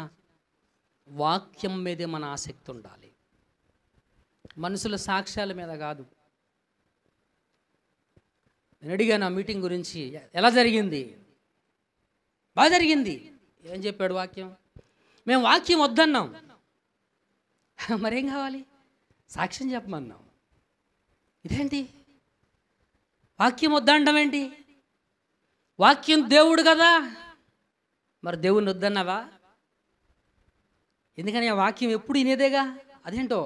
వాక్యం మీదే మన ఆసక్తి ఉండాలి మనుషుల సాక్ష్యాల మీద కాదు నేను అడిగాను ఆ మీటింగ్ గురించి ఎలా జరిగింది బాగా జరిగింది ఏం చెప్పాడు వాక్యం మేము వాక్యం వద్దన్నాం మరేం కావాలి సాక్ష్యం చెప్పమన్నాం ఇదేంటి వాక్యం వద్దండం ఏంటి వాక్యం దేవుడు కదా మరి దేవుడిని వద్దన్నావా ఎందుకని ఆ వాక్యం ఎప్పుడు వినేదేగా అదేంటో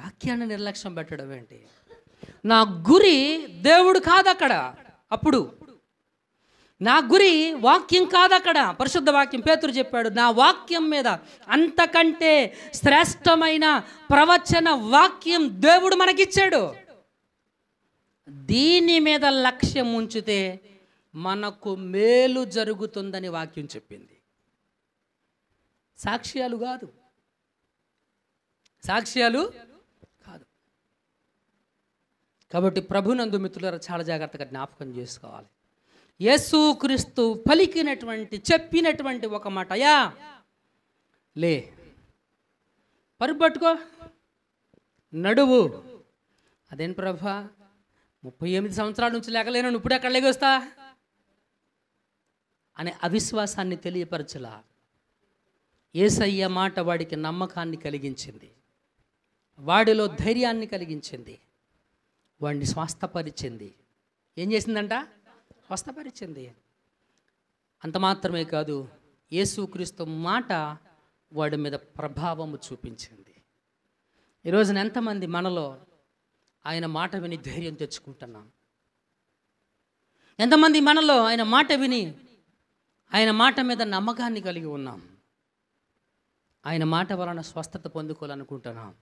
వాక్యాన్ని నిర్లక్ష్యం పెట్టడం ఏంటి నా గురి దేవుడు కాదు అక్కడ అప్పుడు నా గురి వాక్యం కాదు అక్కడ పరిశుద్ధ వాక్యం పేతురు చెప్పాడు నా వాక్యం మీద అంతకంటే శ్రేష్టమైన ప్రవచన వాక్యం దేవుడు మనకిచ్చాడు దీని మీద లక్ష్యం ఉంచితే మనకు మేలు జరుగుతుందని వాక్యం చెప్పింది సాక్ష్యాలు కాదు సాక్ష్యాలు కాదు కాబట్టి ప్రభునందు మిత్రులారా చాలా జాగ్రత్తగా జ్ఞాపకం చేసుకోవాలి యేసుక్రీస్తు పలికినటువంటి చెప్పినటువంటి ఒక మాట అయ్యా లే పరుపట్టుకో నడువు అదేం ప్రభా ముప్పై ఎనిమిది సంవత్సరాల నుంచి లేకలేను ఇప్పుడు ఎక్కడ లేగొస్తా అనే అవిశ్వాసాన్ని తెలియపరచలా ఏసయ్య మాట వాడికి నమ్మకాన్ని కలిగించింది వాడిలో ధైర్యాన్ని కలిగించింది వాడిని స్వాస్థపరిచింది ఏం చేసిందంట స్వస్థపరిచింది అంత మాత్రమే కాదు యేసుక్రీస్తు మాట వాడి మీద ప్రభావము చూపించింది ఈరోజున ఎంతమంది మనలో ఆయన మాట విని ధైర్యం తెచ్చుకుంటున్నాం ఎంతమంది మనలో ఆయన మాట విని ఆయన మాట మీద నమ్మకాన్ని కలిగి ఉన్నాం ఆయన మాట వలన స్వస్థత పొందుకోవాలనుకుంటున్నాం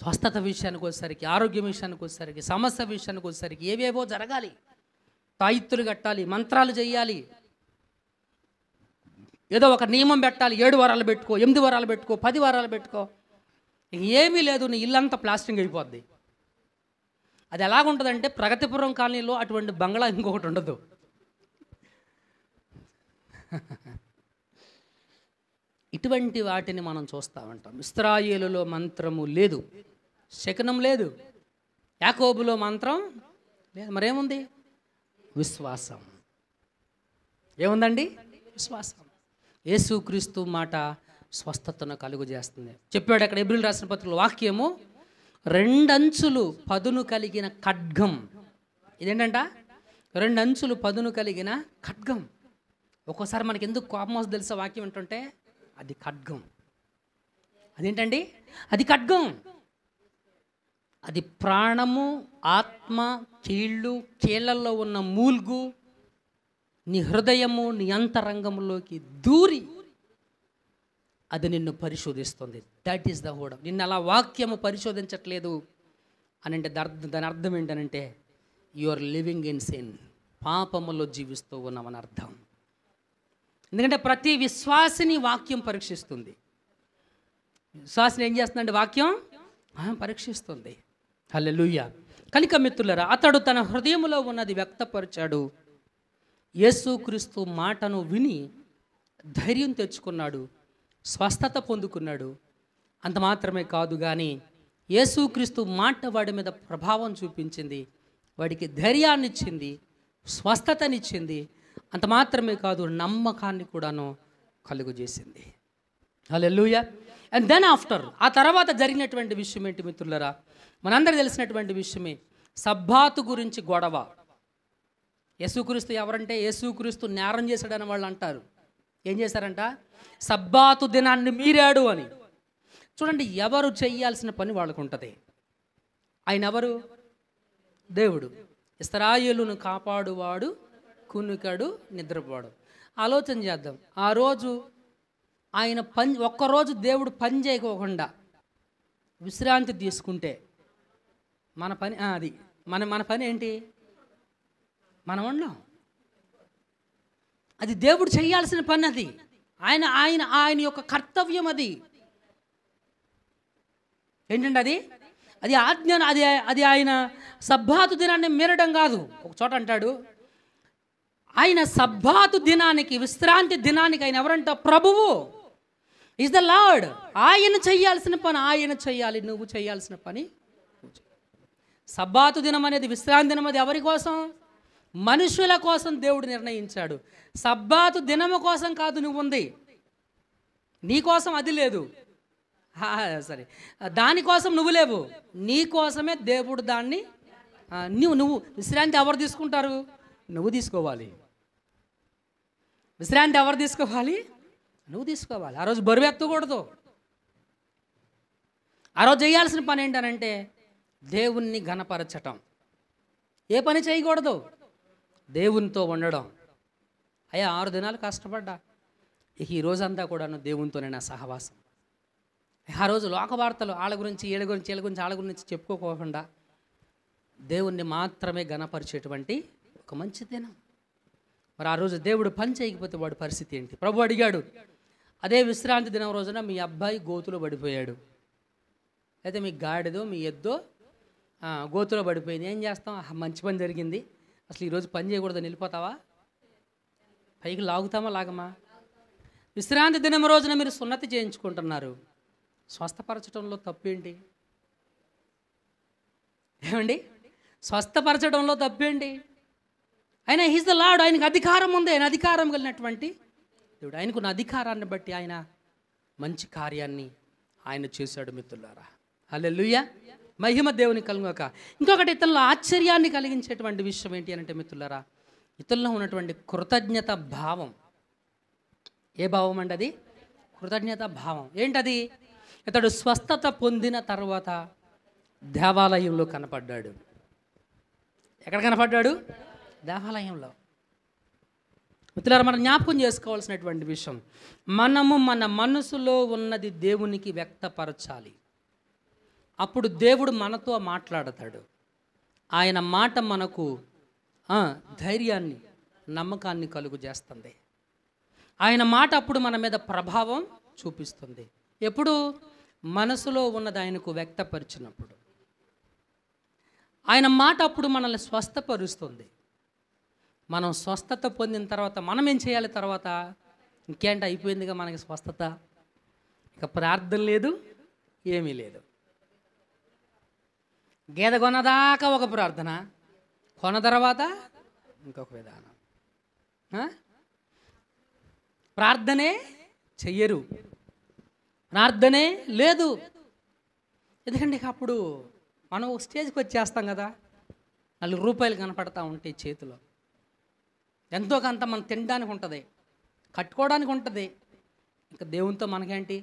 స్వస్థత విషయానికి వచ్చేసరికి ఆరోగ్యం విషయానికి వచ్చేసరికి సమస్య విషయానికి వచ్చేసరికి ఏవేవో జరగాలి తాయిత్తులు కట్టాలి మంత్రాలు చేయాలి ఏదో ఒక నియమం పెట్టాలి ఏడు వారాలు పెట్టుకో ఎనిమిది వారాలు పెట్టుకో పది వారాలు పెట్టుకో ఏమీ లేదు నీ ఇల్లంతా ప్లాస్టింగ్ అయిపోద్ది అది ఎలాగుంటుందంటే ప్రగతిపురం కాలనీలో అటువంటి బంగ్లా ఇంకొకటి ఉండదు ఇటువంటి వాటిని మనం చూస్తూ ఉంటాం ఇస్రాయేలులో మంత్రము లేదు శకనం లేదు యాకోబులో మంత్రం లేదు మరేముంది విశ్వాసం ఏముందండి విశ్వాసం యేసుక్రీస్తు మాట స్వస్థతను కలుగు చేస్తుంది చెప్పాడు అక్కడ ఎబ్రిల్ రాసిన పత్రికలు వాక్యము రెండంచులు పదును కలిగిన ఖడ్గం ఇదేంటంట రెండంచులు పదును కలిగిన ఖడ్గం ఒక్కోసారి మనకి ఎందుకు కోపం తెలుసా వాక్యం ఏంటంటే అది ఖడ్గం అదేంటండి అది ఖడ్గం అది ప్రాణము ఆత్మ చీళ్ళు చీళ్ళల్లో ఉన్న మూల్గు నీ హృదయము నీ అంతరంగంలోకి దూరి అది నిన్ను పరిశోధిస్తుంది దట్ ఈస్ ద హోడం నిన్ను అలా వాక్యము పరిశోధించట్లేదు అని అంటే దాని అర్థం ఏంటనంటే you are living in sin పాపములో జీవిస్తూ ఉన్నామని అర్థం ఎందుకంటే ప్రతి విశ్వాసిని వాక్యం పరీక్షిస్తుంది విశ్వాసిని ఏం చేస్తుందండి వాక్యం పరీక్షిస్తుంది లూయ కలిక మిత్రులరా అతడు తన హృదయంలో ఉన్నది వ్యక్తపరిచాడు యేసుక్రీస్తు మాటను విని ధైర్యం తెచ్చుకున్నాడు స్వస్థత పొందుకున్నాడు అంత మాత్రమే కాదు కానీ యేసుక్రీస్తు మాట వాడి మీద ప్రభావం చూపించింది వాడికి ధైర్యాన్నిచ్చింది స్వస్థతనిచ్చింది అంత మాత్రమే కాదు నమ్మకాన్ని కూడాను కలుగు చేసింది హలెల్లుయ అండ్ దెన్ ఆఫ్టర్ ఆ తర్వాత జరిగినటువంటి విషయం ఏంటి మిత్రులరా మనందరూ తెలిసినటువంటి విషయమే సబ్బాతు గురించి గొడవ యేసుక్రీస్తు ఎవరంటే యేసుక్రీస్తు నేరం చేశాడని వాళ్ళు అంటారు ఏం చేశారంట సబ్బాతు దినాన్ని మీరాడు అని చూడండి ఎవరు చేయాల్సిన పని వాళ్ళకు ఉంటుంది ఆయన ఎవరు దేవుడు ఇస్తరాయులను కాపాడువాడు కూనికాడు నిద్రపోడు ఆలోచన చేద్దాం ఆ రోజు ఆయన పని ఒక్కరోజు దేవుడు పని చేయకోకుండా విశ్రాంతి తీసుకుంటే మన పని అది మన మన పని ఏంటి మనం ఉండం అది దేవుడు చేయాల్సిన పని అది ఆయన ఆయన ఆయన యొక్క కర్తవ్యం అది ఏంటండి అది అది ఆజ్ఞ అది అది ఆయన సబ్బాతు దినాన్ని మీరడం కాదు ఒక చోట అంటాడు ఆయన సబ్బాతు దినానికి విశ్రాంతి దినానికి ఆయన ఎవరంట ప్రభువు ఇస్ ద లార్డ్ ఆయన చేయాల్సిన పని ఆయన చేయాలి నువ్వు చేయాల్సిన పని సబ్బాతు దినం అనేది విశ్రాంతి దినం అది ఎవరి కోసం మనుషుల కోసం దేవుడు నిర్ణయించాడు సబ్బాతు దినము కోసం కాదు నువ్వు ఉంది నీకోసం అది లేదు సరే దానికోసం నువ్వు లేవు నీకోసమే దేవుడు దాన్ని నువ్వు నువ్వు విశ్రాంతి ఎవరు తీసుకుంటారు నువ్వు తీసుకోవాలి విశ్రాంతి ఎవరు తీసుకోవాలి నువ్వు తీసుకోవాలి ఆ రోజు బరువు ఎత్తకూడదు ఆ రోజు చేయాల్సిన పని ఏంటనంటే దేవుణ్ణి ఘనపరచటం ఏ పని చేయకూడదు దేవునితో ఉండడం అయ్యా ఆరు దినాలు కష్టపడ్డా ఇక ఈ రోజంతా కూడాను దేవునితోనే నా సహవాసం ఆ రోజు లోకవార్తలు వాళ్ళ గురించి వీళ్ళ గురించి వీళ్ళ గురించి వాళ్ళ గురించి చెప్పుకోకుండా దేవుణ్ణి మాత్రమే ఘనపరిచేటువంటి ఒక మంచి దినం మరి ఆ రోజు దేవుడు పని చేయకపోతే వాడి పరిస్థితి ఏంటి ప్రభు అడిగాడు అదే విశ్రాంతి దినం రోజున మీ అబ్బాయి గోతులో పడిపోయాడు అయితే మీ గాడిదో మీ ఎద్దో గోతులో పడిపోయింది ఏం చేస్తాం మంచి పని జరిగింది అసలు ఈరోజు పని చేయకూడదని వెళ్ళిపోతావా పైకి లాగుతామా లాగమా విశ్రాంతి దినం రోజున మీరు సున్నతి చేయించుకుంటున్నారు స్వస్థపరచడంలో తప్పేంటి ఏమండి స్వస్థపరచడంలో తప్పేంటి ఆయన హిజ్ ద లాడ్ ఆయనకు అధికారం ఉంది ఆయన అధికారం కలిగినటువంటి దేవుడు ఆయనకున్న అధికారాన్ని బట్టి ఆయన మంచి కార్యాన్ని ఆయన చేశాడు మిత్రులారా హలెలుయ మహిమ దేవుని కలుగాక ఇంకొకటి ఇతరుల ఆశ్చర్యాన్ని కలిగించేటువంటి విషయం ఏంటి అంటే మిత్రులారా ఇతరుల్లో ఉన్నటువంటి కృతజ్ఞత భావం ఏ భావం అండి అది కృతజ్ఞత భావం ఏంటది ఇతడు స్వస్థత పొందిన తర్వాత దేవాలయంలో కనపడ్డాడు ఎక్కడ కనపడ్డాడు దేవాలయంలో మిత్రులారా మనం జ్ఞాపకం చేసుకోవాల్సినటువంటి విషయం మనము మన మనసులో ఉన్నది దేవునికి వ్యక్తపరచాలి అప్పుడు దేవుడు మనతో మాట్లాడతాడు ఆయన మాట మనకు ధైర్యాన్ని నమ్మకాన్ని కలుగు చేస్తుంది ఆయన మాట అప్పుడు మన మీద ప్రభావం చూపిస్తుంది ఎప్పుడు మనసులో ఉన్నది ఆయనకు వ్యక్తపరిచినప్పుడు ఆయన మాట అప్పుడు మనల్ని స్వస్థపరుస్తుంది మనం స్వస్థత పొందిన తర్వాత మనం ఏం చేయాలి తర్వాత ఇంకేంటి అయిపోయిందిగా మనకి స్వస్థత ఇక ప్రార్థన లేదు ఏమీ లేదు గేద కొనదాకా ఒక ప్రార్థన కొన తర్వాత ఇంకొక విధానం ప్రార్థనే చెయ్యరు ప్రార్థనే లేదు ఎందుకంటే అప్పుడు మనం స్టేజ్కి వచ్చేస్తాం కదా నలుగు రూపాయలు కనపడతా ఉంటాయి చేతిలో ఎంతో కొంత మనం తినడానికి ఉంటుంది కట్టుకోవడానికి ఉంటుంది ఇంకా దేవునితో మనకేంటి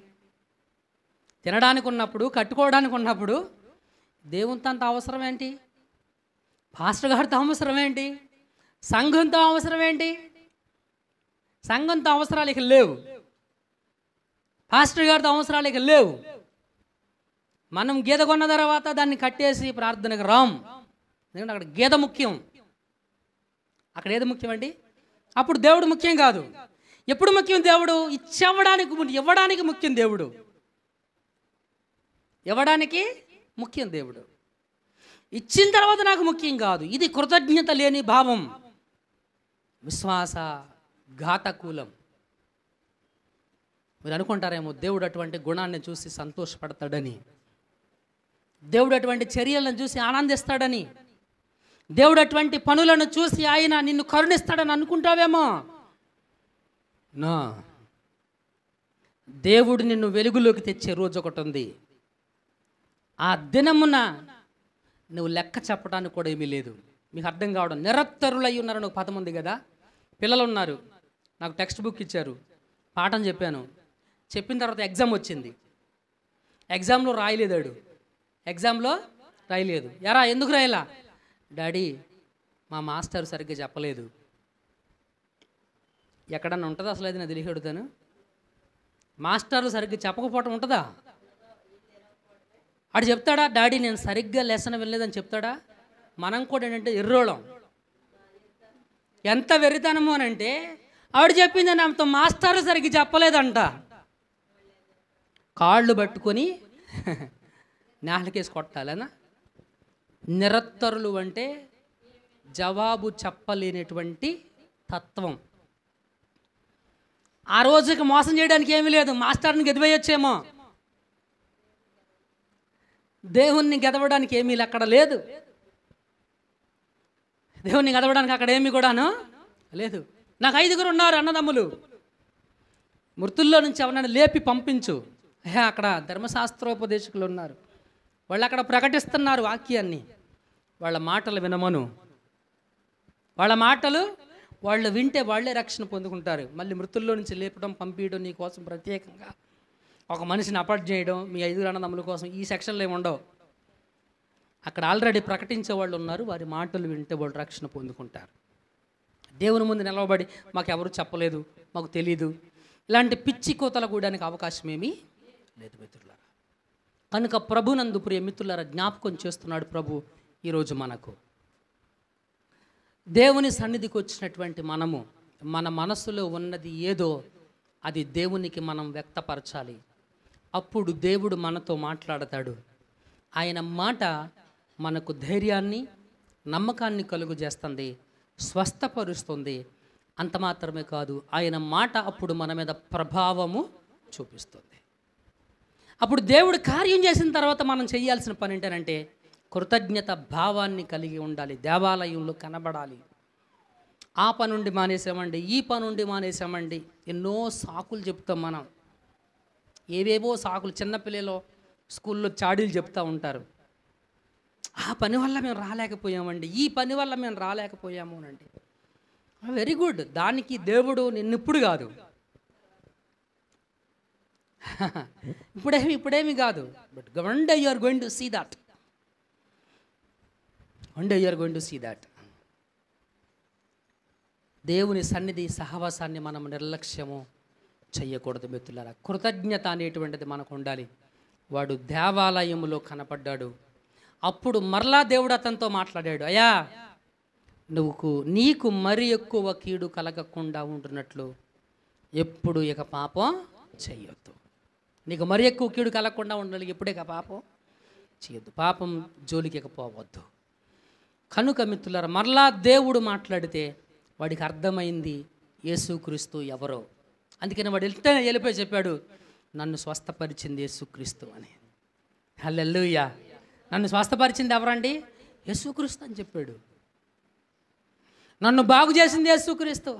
తినడానికి ఉన్నప్పుడు కట్టుకోవడానికి ఉన్నప్పుడు దేవునితో అంత అవసరం ఏంటి పాస్టర్ గారితో అవసరం ఏంటి సంఘంతో అవసరం ఏంటి సంఘంతో అవసరాలు ఇక లేవు పాస్టర్ గారితో అవసరాలు ఇక లేవు మనం గీత కొన్న తర్వాత దాన్ని కట్టేసి ప్రార్థనకు రాము ఎందుకంటే అక్కడ గీత ముఖ్యం అక్కడ ఏది ముఖ్యమండి అప్పుడు దేవుడు ముఖ్యం కాదు ఎప్పుడు ముఖ్యం దేవుడు ఇచ్చవడానికి ఇవ్వడానికి ముఖ్యం దేవుడు ఇవ్వడానికి ముఖ్యం దేవుడు ఇచ్చిన తర్వాత నాకు ముఖ్యం కాదు ఇది కృతజ్ఞత లేని భావం విశ్వాస ఘాతకూలం మీరు అనుకుంటారేమో దేవుడు అటువంటి గుణాన్ని చూసి సంతోషపడతాడని దేవుడు అటువంటి చర్యలను చూసి ఆనందిస్తాడని దేవుడు అటువంటి పనులను చూసి ఆయన నిన్ను కరుణిస్తాడని అనుకుంటావేమో నా దేవుడు నిన్ను వెలుగులోకి తెచ్చే రోజు ఒకటి ఉంది ఆ దినమున నువ్వు లెక్క చెప్పడానికి కూడా ఏమీ లేదు మీకు అర్థం కావడం నిరత్తరులై ఉన్నారని ఒక పదం ఉంది కదా పిల్లలు ఉన్నారు నాకు టెక్స్ట్ బుక్ ఇచ్చారు పాఠం చెప్పాను చెప్పిన తర్వాత ఎగ్జామ్ వచ్చింది ఎగ్జామ్లో రాయలేదాడు ఎగ్జామ్లో రాయలేదు ఎరా ఎందుకు రాయలా డాడీ మా మాస్టర్ సరిగ్గా చెప్పలేదు ఎక్కడన్నా ఉంటుందా అసలు అది నా తెలిసి అడుగుతాను మాస్టర్లు సరిగ్గా చెప్పకపోవటం ఉంటుందా ఆడు చెప్తాడా డాడీ నేను సరిగ్గా లెసన్ వెళ్ళలేదని చెప్తాడా మనం కూడా ఏంటంటే ఎర్రోళం ఎంత వెర్రితనము అని అంటే ఆవిడ చెప్పింది నాతో మాస్టర్ సరిగ్గా చెప్పలేదంట కాళ్ళు పట్టుకొని నాళ్ళకేసి కొట్టాలేనా నిరత్తరులు అంటే జవాబు చెప్పలేనటువంటి తత్వం ఆ రోజుకి మోసం చేయడానికి ఏమీ లేదు మాస్టర్ని గెదివేయొచ్చేమో దేవుణ్ణి గెదవడానికి ఏమీ అక్కడ లేదు దేవుణ్ణి గెదవడానికి అక్కడ ఏమీ కూడాను లేదు నాకు ఐదుగురు ఉన్నారు అన్నదమ్ములు మృతుల్లో నుంచి ఎవరైనా లేపి పంపించు అయ్యా అక్కడ ధర్మశాస్త్రోపదేశకులు ఉన్నారు వాళ్ళు అక్కడ ప్రకటిస్తున్నారు వాక్యాన్ని వాళ్ళ మాటలు వినమను వాళ్ళ మాటలు వాళ్ళు వింటే వాళ్ళే రక్షణ పొందుకుంటారు మళ్ళీ మృతుల్లో నుంచి లేపడం పంపించడం నీ కోసం ప్రత్యేకంగా ఒక మనిషిని అపార్ట్ చేయడం మీ ఐదుగురు అన్నదమ్ముల కోసం ఈ సెక్షన్లో ఏమి ఉండవు అక్కడ ఆల్రెడీ ప్రకటించే వాళ్ళు ఉన్నారు వారి మాటలు వింటే వాళ్ళు రక్షణ పొందుకుంటారు దేవుని ముందు నిలవబడి మాకెవరు చెప్పలేదు మాకు తెలీదు ఇలాంటి పిచ్చి కోతల కూడానికి అవకాశం ఏమీ లేదు మిత్రులారా కనుక ప్రభునందు ప్రియ మిత్రులారా జ్ఞాపకం చేస్తున్నాడు ప్రభు ఈరోజు మనకు దేవుని సన్నిధికి వచ్చినటువంటి మనము మన మనసులో ఉన్నది ఏదో అది దేవునికి మనం వ్యక్తపరచాలి అప్పుడు దేవుడు మనతో మాట్లాడతాడు ఆయన మాట మనకు ధైర్యాన్ని నమ్మకాన్ని కలుగు చేస్తుంది స్వస్థపరుస్తుంది అంత మాత్రమే కాదు ఆయన మాట అప్పుడు మన మీద ప్రభావము చూపిస్తుంది అప్పుడు దేవుడు కార్యం చేసిన తర్వాత మనం చేయాల్సిన పని ఏంటంటే కృతజ్ఞత భావాన్ని కలిగి ఉండాలి దేవాలయంలో కనబడాలి ఆ పనుండి మానేసామండి ఈ పనుండి మానేసామండి ఎన్నో సాకులు చెప్తాం మనం ఏవేవో సాకులు చిన్నపిల్లలు స్కూల్లో చాడీలు చెప్తూ ఉంటారు ఆ పని వల్ల మేము రాలేకపోయామండి ఈ పని వల్ల మేము రాలేకపోయాము అనండి వెరీ గుడ్ దానికి దేవుడు నిన్నప్పుడు కాదు ఇప్పుడేమి ఇప్పుడేమి కాదు but one day you're going to see that one day you're going to see that దేవుని సన్నిధి సహవాసాన్ని మనం నిర్లక్ష్యము చేయకూడదు మిత్రులారా కృతజ్ఞత అనేటువంటిది మనకు ఉండాలి వాడు దేవాలయంలో కనపడ్డాడు అప్పుడు మరలా దేవుడు అతనితో మాట్లాడాడు అయ్యా నువ్వు నీకు మరి ఎక్కువ కీడు కలగకుండా ఉంటున్నట్లు ఎప్పుడు ఇక పాపం చెయ్యొద్దు నీకు మరి ఎక్కువ కీడు కలగకుండా ఉండాలి ఎప్పుడే పాపం చేయొద్దు పాపం జోలికి పోవద్దు కనుక మిత్రులారు మరలా దేవుడు మాట్లాడితే వాడికి అర్థమైంది యేసుక్రీస్తు ఎవరో అందుకని వాడు వెళ్తే వెళ్ళిపోయి చెప్పాడు నన్ను స్వస్థపరిచింది యేసుక్రీస్తు అని హల్లెల్లుయ్యా నన్ను స్వస్థపరిచింది ఎవరండి యేసుక్రీస్తు అని చెప్పాడు నన్ను బాగు చేసింది యేసుక్రీస్తు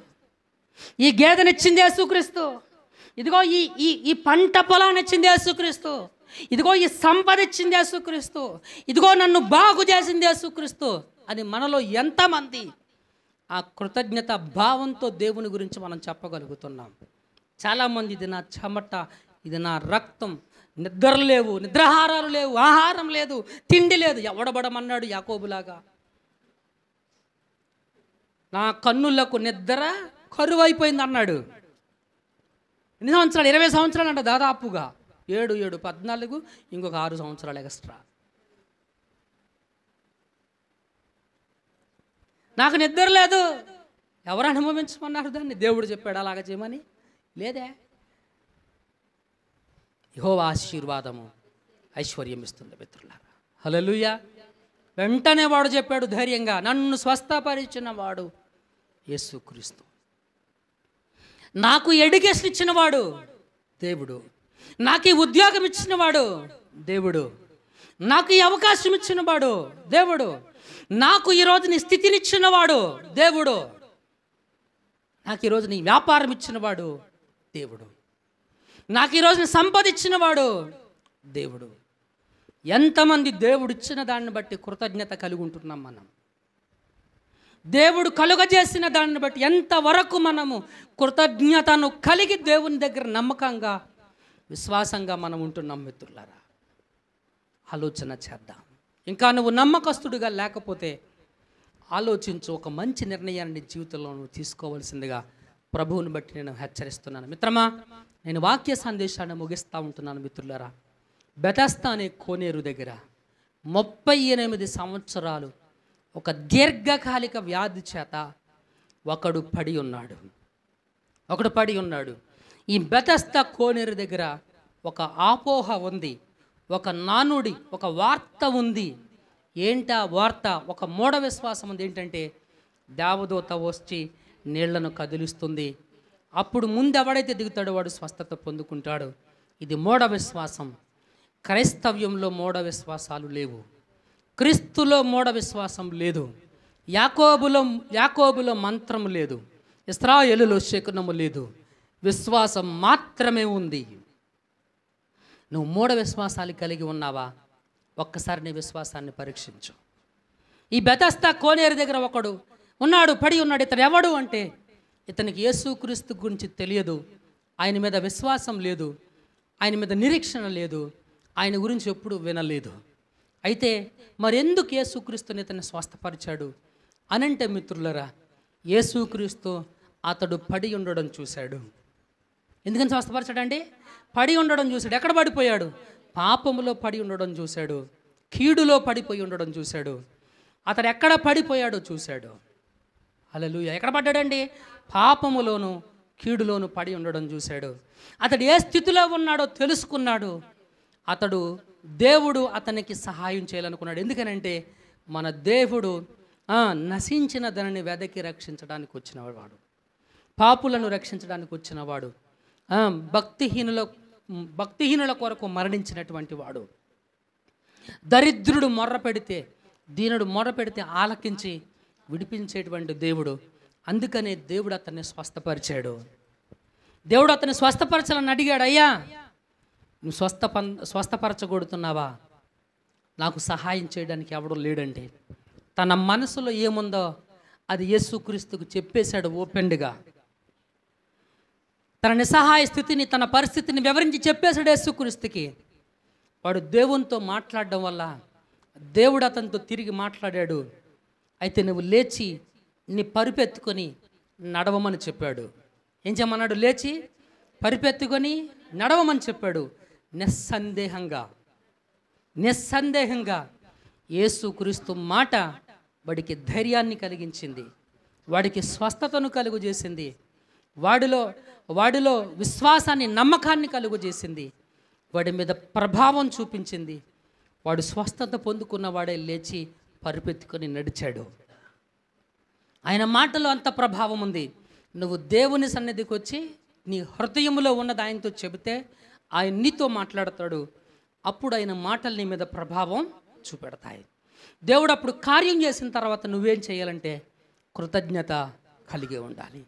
ఈ గేదెనిచ్చింది యేసుక్రీస్తు ఇదిగో ఈ ఈ ఈ పంట పొలాన్ని ఇచ్చింది యేసుక్రీస్తు ఇదిగో ఈ సంపద ఇచ్చింది యేసుక్రీస్తు ఇదిగో నన్ను బాగు చేసింది యేసుక్రీస్తు అది మనలో ఎంతమంది ఆ కృతజ్ఞత భావంతో దేవుని గురించి మనం చెప్పగలుగుతున్నాం చాలామంది ఇది నా చెమట ఇది నా రక్తం నిద్ర లేవు నిద్రాహారాలు లేవు ఆహారం లేదు తిండి లేదు ఎవడబడమన్నాడు యాకోబులాగా నా కన్నులకు నిద్ర కరువైపోయింది అన్నాడు ఎన్ని సంవత్సరాలు ఇరవై సంవత్సరాలు అంట దాదాపుగా ఏడు ఏడు పద్నాలుగు ఇంకొక ఆరు సంవత్సరాలు ఎక్స్ట్రా నాకు నిద్ర లేదు ఎవరు అనుభవించమన్నారు దాన్ని దేవుడు చెప్పాడు అలాగ చేయమని లేదే యహో ఆశీర్వాదము ఐశ్వర్యం ఇస్తుంది మిత్రులారా హలలుయ వెంటనే వాడు చెప్పాడు ధైర్యంగా నన్ను స్వస్థపరిచిన వాడు యేసుక్రీస్తు నాకు ఎడ్యుకేషన్ ఇచ్చినవాడు దేవుడు నాకు ఈ ఉద్యోగం ఇచ్చినవాడు దేవుడు నాకు ఈ అవకాశం ఇచ్చినవాడు దేవుడు నాకు ఈరోజు నీ స్థితిని ఇచ్చినవాడు దేవుడు నాకు ఈరోజు నీ వ్యాపారం ఇచ్చినవాడు దేవుడు నాకు ఈరోజు నీ సంపద ఇచ్చినవాడు దేవుడు ఎంతమంది దేవుడు ఇచ్చిన దాన్ని బట్టి కృతజ్ఞత కలిగి ఉంటున్నాం మనం దేవుడు కలుగజేసిన దాన్ని బట్టి ఎంతవరకు మనము కృతజ్ఞతను కలిగి దేవుని దగ్గర నమ్మకంగా విశ్వాసంగా మనం ఉంటున్నాం మిత్రులారా ఆలోచన చేద్దాం ఇంకా నువ్వు నమ్మకస్తుడిగా లేకపోతే ఆలోచించు ఒక మంచి నిర్ణయాన్ని జీవితంలో నువ్వు తీసుకోవాల్సిందిగా ప్రభువుని బట్టి నేను హెచ్చరిస్తున్నాను మిత్రమా నేను వాక్య సందేశాన్ని ముగిస్తూ ఉంటున్నాను మిత్రులారా బెతస్తా అనే కోనేరు దగ్గర ముప్పై ఎనిమిది సంవత్సరాలు ఒక దీర్ఘకాలిక వ్యాధి చేత ఒకడు పడి ఉన్నాడు ఒకడు పడి ఉన్నాడు ఈ బెతస్త కోనేరు దగ్గర ఒక ఆపోహ ఉంది ఒక నానుడి ఒక వార్త ఉంది ఏంటా వార్త ఒక మూఢ విశ్వాసం ఉంది ఏంటంటే దేవదూత వచ్చి నీళ్లను కదిలిస్తుంది అప్పుడు ముందెవడైతే దిగుతాడో వాడు స్వస్థత పొందుకుంటాడు ఇది మూఢ విశ్వాసం క్రైస్తవ్యంలో మూఢ విశ్వాసాలు లేవు క్రీస్తులో మూఢ విశ్వాసం లేదు యాకోబులో యాకోబులో మంత్రం లేదు ఇస్రాయలులో శకునము లేదు విశ్వాసం మాత్రమే ఉంది నువ్వు మూఢ విశ్వాసాలు కలిగి ఉన్నావా ఒక్కసారి నీ విశ్వాసాన్ని పరీక్షించు ఈ బెతస్తా కోనేరు దగ్గర ఒకడు ఉన్నాడు పడి ఉన్నాడు ఇతను ఎవడు అంటే ఇతనికి యేసుక్రీస్తు గురించి తెలియదు ఆయన మీద విశ్వాసం లేదు ఆయన మీద నిరీక్షణ లేదు ఆయన గురించి ఎప్పుడు వినలేదు అయితే మరెందుకు యేసుక్రీస్తుని ఇతను స్వస్థపరిచాడు అనంటే మిత్రులరా యేసుక్రీస్తు అతడు పడి ఉండడం చూశాడు ఎందుకని స్వస్థపరిచాడండి పడి ఉండడం చూశాడు ఎక్కడ పడిపోయాడు పాపములో పడి ఉండడం చూశాడు కీడులో పడిపోయి ఉండడం చూశాడు అతడు ఎక్కడ పడిపోయాడో చూశాడు అలలు ఎక్కడ పడ్డాడండి పాపములోను కీడులోను పడి ఉండడం చూశాడు అతడు ఏ స్థితిలో ఉన్నాడో తెలుసుకున్నాడు అతడు దేవుడు అతనికి సహాయం చేయాలనుకున్నాడు ఎందుకనంటే మన దేవుడు నశించిన ధనని వెదకి రక్షించడానికి వచ్చినవాడు పాపులను రక్షించడానికి వచ్చినవాడు భక్తిహీనుల భక్తిహీనుల కొరకు మరణించినటువంటి వాడు దరిద్రుడు మొర్ర పెడితే దీనుడు మొర్ర పెడితే ఆలకించి విడిపించేటువంటి దేవుడు అందుకనే దేవుడు అతన్ని స్వస్థపరిచాడు దేవుడు అతన్ని స్వస్థపరచాలని అడిగాడు అయ్యా నువ్వు స్వస్థ పన్ స్వస్థపరచకూడుతున్నావా నాకు సహాయం చేయడానికి ఎవడు లేడండి తన మనసులో ఏముందో అది యేసుక్రీస్తుకు చెప్పేశాడు ఓపెన్గా తన నిస్సహాయ స్థితిని తన పరిస్థితిని వివరించి చెప్పేశాడు యేసుక్రీస్తుకి వాడు దేవునితో మాట్లాడడం వల్ల దేవుడు అతనితో తిరిగి మాట్లాడాడు అయితే నువ్వు లేచి నీ పరిపెత్తుకొని నడవమని చెప్పాడు ఏం చేయమన్నాడు లేచి పరిపెత్తుకొని నడవమని చెప్పాడు నిస్సందేహంగా నిస్సందేహంగా యేసుక్రీస్తు మాట వాడికి ధైర్యాన్ని కలిగించింది వాడికి స్వస్థతను కలుగు చేసింది వాడిలో వాడిలో విశ్వాసాన్ని నమ్మకాన్ని కలుగు చేసింది వాడి మీద ప్రభావం చూపించింది వాడు స్వస్థత పొందుకున్న వాడే లేచి పరిపెత్తుకొని నడిచాడు ఆయన మాటలో అంత ప్రభావం ఉంది నువ్వు దేవుని సన్నిధికి వచ్చి నీ హృదయంలో ఉన్నది ఆయనతో చెబితే ఆయన నీతో మాట్లాడతాడు అప్పుడు ఆయన మాటలు నీ మీద ప్రభావం చూపెడతాయి దేవుడు అప్పుడు కార్యం చేసిన తర్వాత నువ్వేం చేయాలంటే కృతజ్ఞత కలిగి ఉండాలి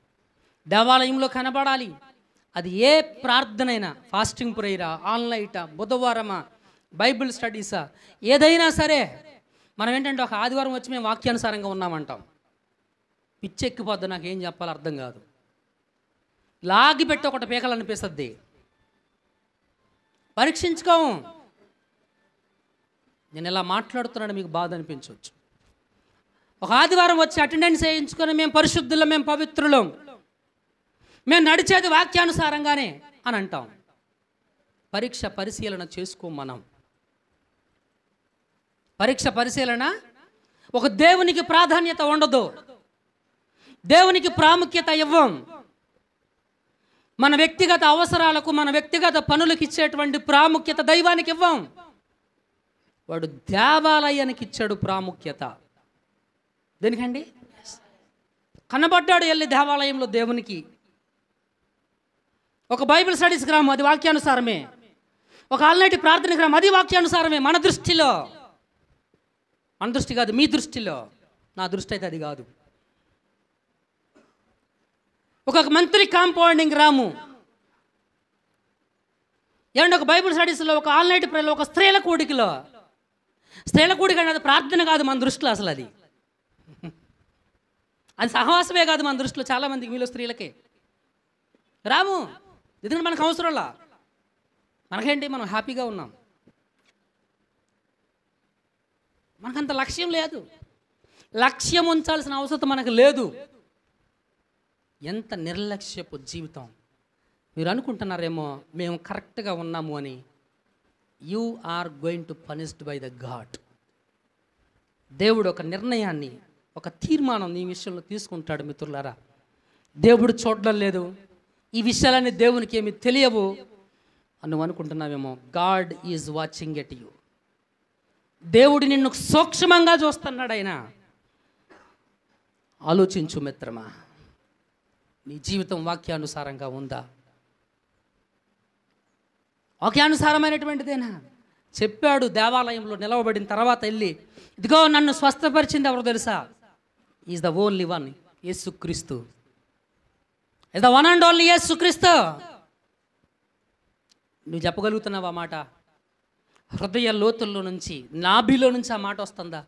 దేవాలయంలో కనబడాలి అది ఏ ప్రార్థనైనా ఫాస్టింగ్ ప్రేయరా ఆన్లైటా బుధవారమా బైబిల్ స్టడీసా ఏదైనా సరే మనం ఏంటంటే ఒక ఆదివారం వచ్చి మేము వాక్యానుసారంగా ఉన్నామంటాం పిచ్చెక్కిపోద్దు నాకు ఏం చెప్పాలో అర్థం కాదు లాగి పెట్టి ఒకటి పీకలు అనిపిస్తుంది పరీక్షించుకోము నేను ఇలా మాట్లాడుతున్నాను మీకు బాధ అనిపించవచ్చు ఒక ఆదివారం వచ్చి అటెండెన్స్ వేయించుకొని మేము పరిశుద్ధులు మేము పవిత్రులం మేము నడిచేది వాక్యానుసారంగానే అని అంటాం పరీక్ష పరిశీలన చేసుకో మనం పరీక్ష పరిశీలన ఒక దేవునికి ప్రాధాన్యత ఉండదు దేవునికి ప్రాముఖ్యత ఇవ్వం మన వ్యక్తిగత అవసరాలకు మన వ్యక్తిగత పనులకు ఇచ్చేటువంటి ప్రాముఖ్యత దైవానికి ఇవ్వం వాడు దేవాలయానికి ఇచ్చాడు ప్రాముఖ్యత దేనికండి కనబడ్డాడు వెళ్ళి దేవాలయంలో దేవునికి ఒక బైబిల్ స్టడీస్ గ్రామం అది వాక్యానుసారమే ఒక ఆల్నైటి ప్రార్థన గ్రామం అది వాక్యానుసారమే మన దృష్టిలో మన దృష్టి కాదు మీ దృష్టిలో నా దృష్టి అయితే అది కాదు ఒక మంత్రి కాంపౌండింగ్ రాము ఏమంటే ఒక బైబుల్ స్టడీస్లో ఒక నైట్ ప్రేలో ఒక స్త్రీల కూడికిలో స్త్రీల కూడిక అనేది ప్రార్థన కాదు మన దృష్టిలో అసలు అది అది సహవాసమే కాదు మన దృష్టిలో చాలామందికి మీలో స్త్రీలకే రాము ఎందుకంటే మనకు అవసరంలా మనకేంటి మనం హ్యాపీగా ఉన్నాం మనకంత లక్ష్యం లేదు లక్ష్యం ఉంచాల్సిన అవసరం మనకు లేదు ఎంత నిర్లక్ష్యపు జీవితం మీరు అనుకుంటున్నారేమో మేము కరెక్ట్గా ఉన్నాము అని you are going to punished by the God దేవుడు ఒక నిర్ణయాన్ని ఒక తీర్మానం నీ విషయంలో తీసుకుంటాడు మిత్రులారా దేవుడు చూడడం లేదు ఈ విషయాలన్నీ దేవునికి ఏమి తెలియవు అని అనుకుంటున్నావేమో God is watching at you దేవుడు నిన్ను సూక్ష్మంగా చూస్తున్నాడు ఆయన ఆలోచించు మిత్రమా నీ జీవితం వాక్యానుసారంగా ఉందా వాక్యానుసారమైనటువంటిదేనా చెప్పాడు దేవాలయంలో నిలవబడిన తర్వాత వెళ్ళి ఇదిగో నన్ను స్వస్థపరిచింది ఎవరు తెలుసా ఈజ్ ద ఓన్లీ వన్ యేసుక్రీస్తు is the one and only యేసుక్రీస్తు నువ్వు చెప్పగలుగుతున్నావు ఆ మాట హృదయ లోతుల్లో నుంచి నాభిలో నుంచి ఆ మాట వస్తుందా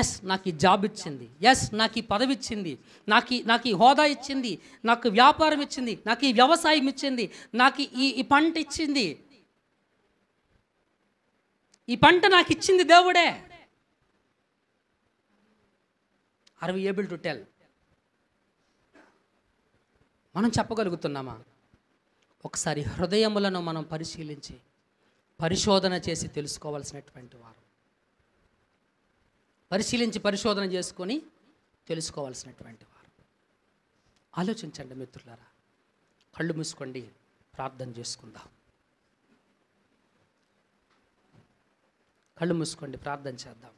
ఎస్ నాకు ఈ జాబ్ ఇచ్చింది ఎస్ నాకు ఈ పదవి ఇచ్చింది నాకు ఈ నాకు ఈ హోదా ఇచ్చింది నాకు వ్యాపారం ఇచ్చింది నాకు ఈ వ్యవసాయం ఇచ్చింది నాకు ఈ ఈ పంట ఇచ్చింది ఈ పంట నాకు ఇచ్చింది దేవుడే are we able to tell మనం చెప్పగలుగుతున్నామా ఒకసారి హృదయములను మనం పరిశీలించి పరిశోధన చేసి తెలుసుకోవాల్సినటువంటి వారు పరిశీలించి పరిశోధన చేసుకొని తెలుసుకోవాల్సినటువంటి వారు ఆలోచించండి మిత్రులారా కళ్ళు మూసుకోండి ప్రార్థన చేసుకుందాం కళ్ళు మూసుకోండి ప్రార్థన చేద్దాం